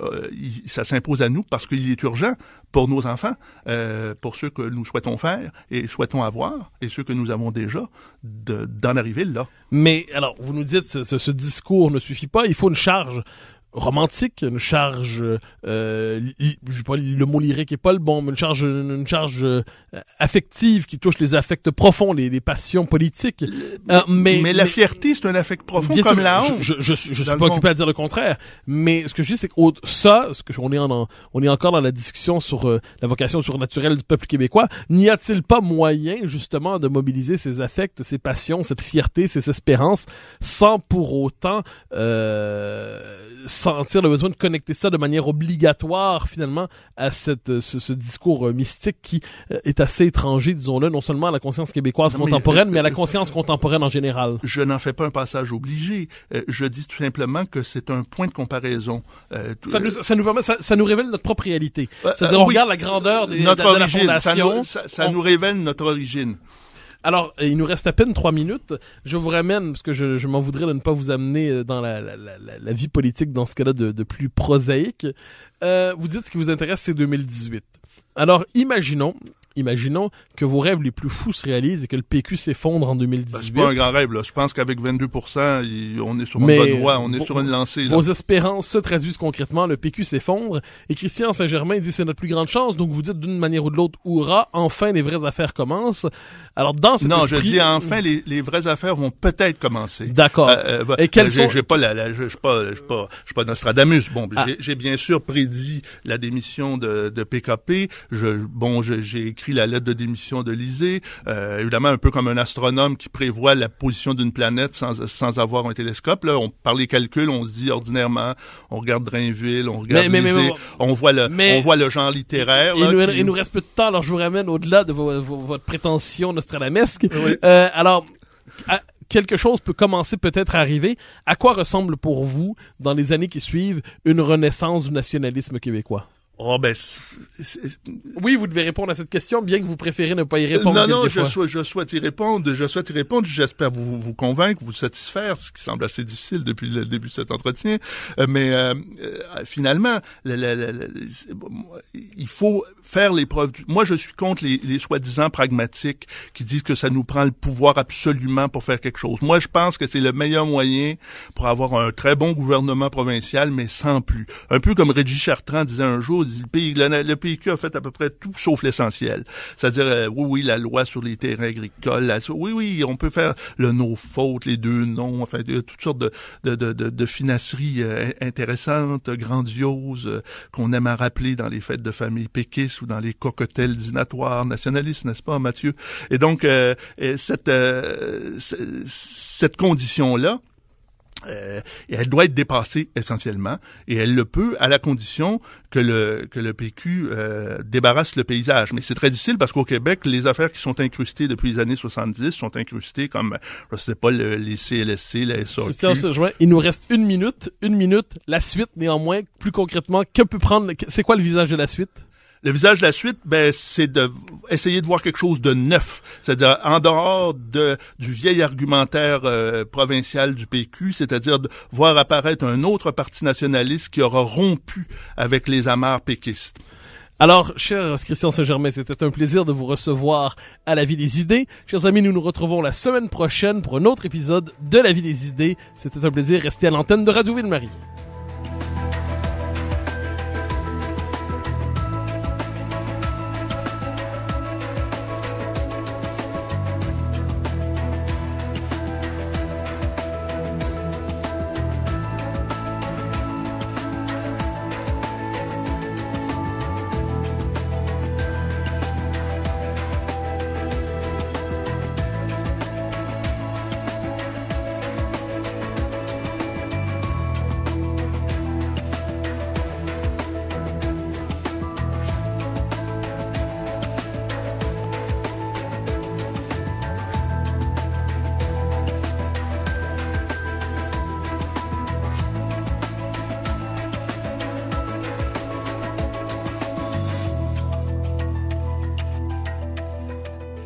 S2: ça s'impose à nous parce qu'il est urgent pour nos enfants, euh, pour ceux que nous souhaitons faire et souhaitons avoir, et ceux que nous avons déjà, d'en arriver là. Mais alors, vous nous dites, ce, ce
S1: discours ne suffit pas, il faut une charge romantique, une charge, euh, je pas, le mot lyrique est pas le bon, mais une charge, une charge euh, affective qui touche les affects profonds, les, les passions politiques. Euh, mais, mais la
S2: fierté, c'est un affect profond comme la honte. Je, je, je, suis pas occupé à
S1: dire le contraire, mais ce que je dis, c'est que ça, ce que on est en, on est encore dans la discussion sur euh, la vocation surnaturelle du peuple québécois. N'y a-t-il pas moyen justement de mobiliser ces affects, ces passions, cette fierté, ces espérances, sans pour autant euh, sentir le besoin de connecter ça de manière obligatoire finalement à cette, euh, ce, discours euh, mystique qui euh, est assez étranger, disons-le, non seulement à la conscience
S2: québécoise contemporaine, mais, à la conscience contemporaine en général. Je n'en fais pas un passage obligé. je dis tout simplement que c'est un point de comparaison. ça, nous, ça nous, révèle notre propre réalité. C'est-à-dire, on regarde la grandeur des, notre de, origine, Ça, nous révèle notre origine.
S1: Alors, euh, il nous reste à peine trois minutes. Je vous ramène, parce que je, m'en voudrais de ne pas vous amener euh, dans la, vie politique dans ce cas-là de, plus prosaïque. Euh, vous dites ce qui vous intéresse, c'est 2018. Alors, imaginons imaginons que vos rêves les plus fous se réalisent et que le PQ s'effondre en 2018. Ben, c'est pas un grand
S2: rêve, là. Je pense qu'avec 22 on est sur un droit, on est sur une lancée. Là. Vos
S1: espérances se traduisent concrètement, le PQ s'effondre, et Christian Saint-Germain dit c'est notre plus grande chance, donc vous dites d'une manière ou de l'autre, hurrah, enfin les vraies affaires commencent. Alors dans cet Non, je dis enfin
S2: les, les vraies affaires vont peut-être commencer. D'accord. Euh, euh, et quelles euh, sont... Je pas la, je suis pas, pas, Nostradamus. Bon, ah. j'ai bien sûr prédit la démission de, de PKP. Je, bon, j'ai écrit la lettre de démission de Lisée, euh, évidemment un peu comme un astronome qui prévoit la position d'une planète sans, avoir un télescope. Là, on parle les calculs, on se dit ordinairement, on regarde Drainville, on regarde mais, on voit le, on voit le genre littéraire. Il, nous,
S1: reste peu de temps, alors je vous ramène au-delà de votre prétention nostradamesque. Euh, alors. quelque chose peut commencer peut-être à arriver. À quoi ressemble pour vous, dans les années qui suivent, une renaissance du nationalisme québécois? Oh ben, Oui, vous devez répondre à cette question, bien que vous préférez ne pas y répondre. Non, non, je,
S2: je souhaite y répondre. Je souhaite y répondre. J'espère vous, vous convaincre, vous satisfaire, ce qui semble assez difficile depuis le début de cet entretien. Euh, mais euh, euh, finalement, il faut faire l'épreuve. Du... Moi, je suis contre les, les soi-disant pragmatiques qui disent que ça nous prend le pouvoir absolument pour faire quelque chose. Moi, je pense que c'est le meilleur moyen pour avoir un très bon gouvernement provincial, mais sans plus. Un peu comme Régis Chartrand disait un jour le, PQ, a fait à peu près tout sauf l'essentiel. C'est-à-dire, euh, oui, oui, la loi sur les terrains agricoles, oui, oui, on peut faire le no-faute, les deux noms, enfin, il y a toutes sortes de, de, de, de, finasseries euh, intéressantes, grandioses, euh, qu'on aime à rappeler dans les fêtes de famille péquistes ou dans les cocotels d'inatoires nationalistes, n'est-ce pas, Mathieu? Et donc, cette, cette condition-là, euh, elle doit être dépassée essentiellement, et elle le peut à la condition que le que le PQ euh, débarrasse le paysage. Mais c'est très difficile parce qu'au Québec, les affaires qui sont incrustées depuis les années 70 sont incrustées comme je sais pas les CLSC, les SAQ.
S1: Il nous reste une minute, une minute. La suite, néanmoins, plus concrètement, que peut prendre, c'est quoi le visage de
S2: la suite? Le visage de la suite, ben, c'est de essayer de voir quelque chose de neuf, c'est-à-dire en dehors de, du vieil argumentaire euh, provincial du PQ, c'est-à-dire de voir apparaître un autre parti nationaliste qui aura rompu avec les amarres péquistes. Alors, cher Christian Saint-Germain, c'était un plaisir de vous recevoir à la Vie des Idées.
S1: Chers amis, nous nous retrouvons la semaine prochaine pour un autre épisode de la Vie des Idées. C'était un plaisir. Restez à l'antenne de Radio Ville-Marie.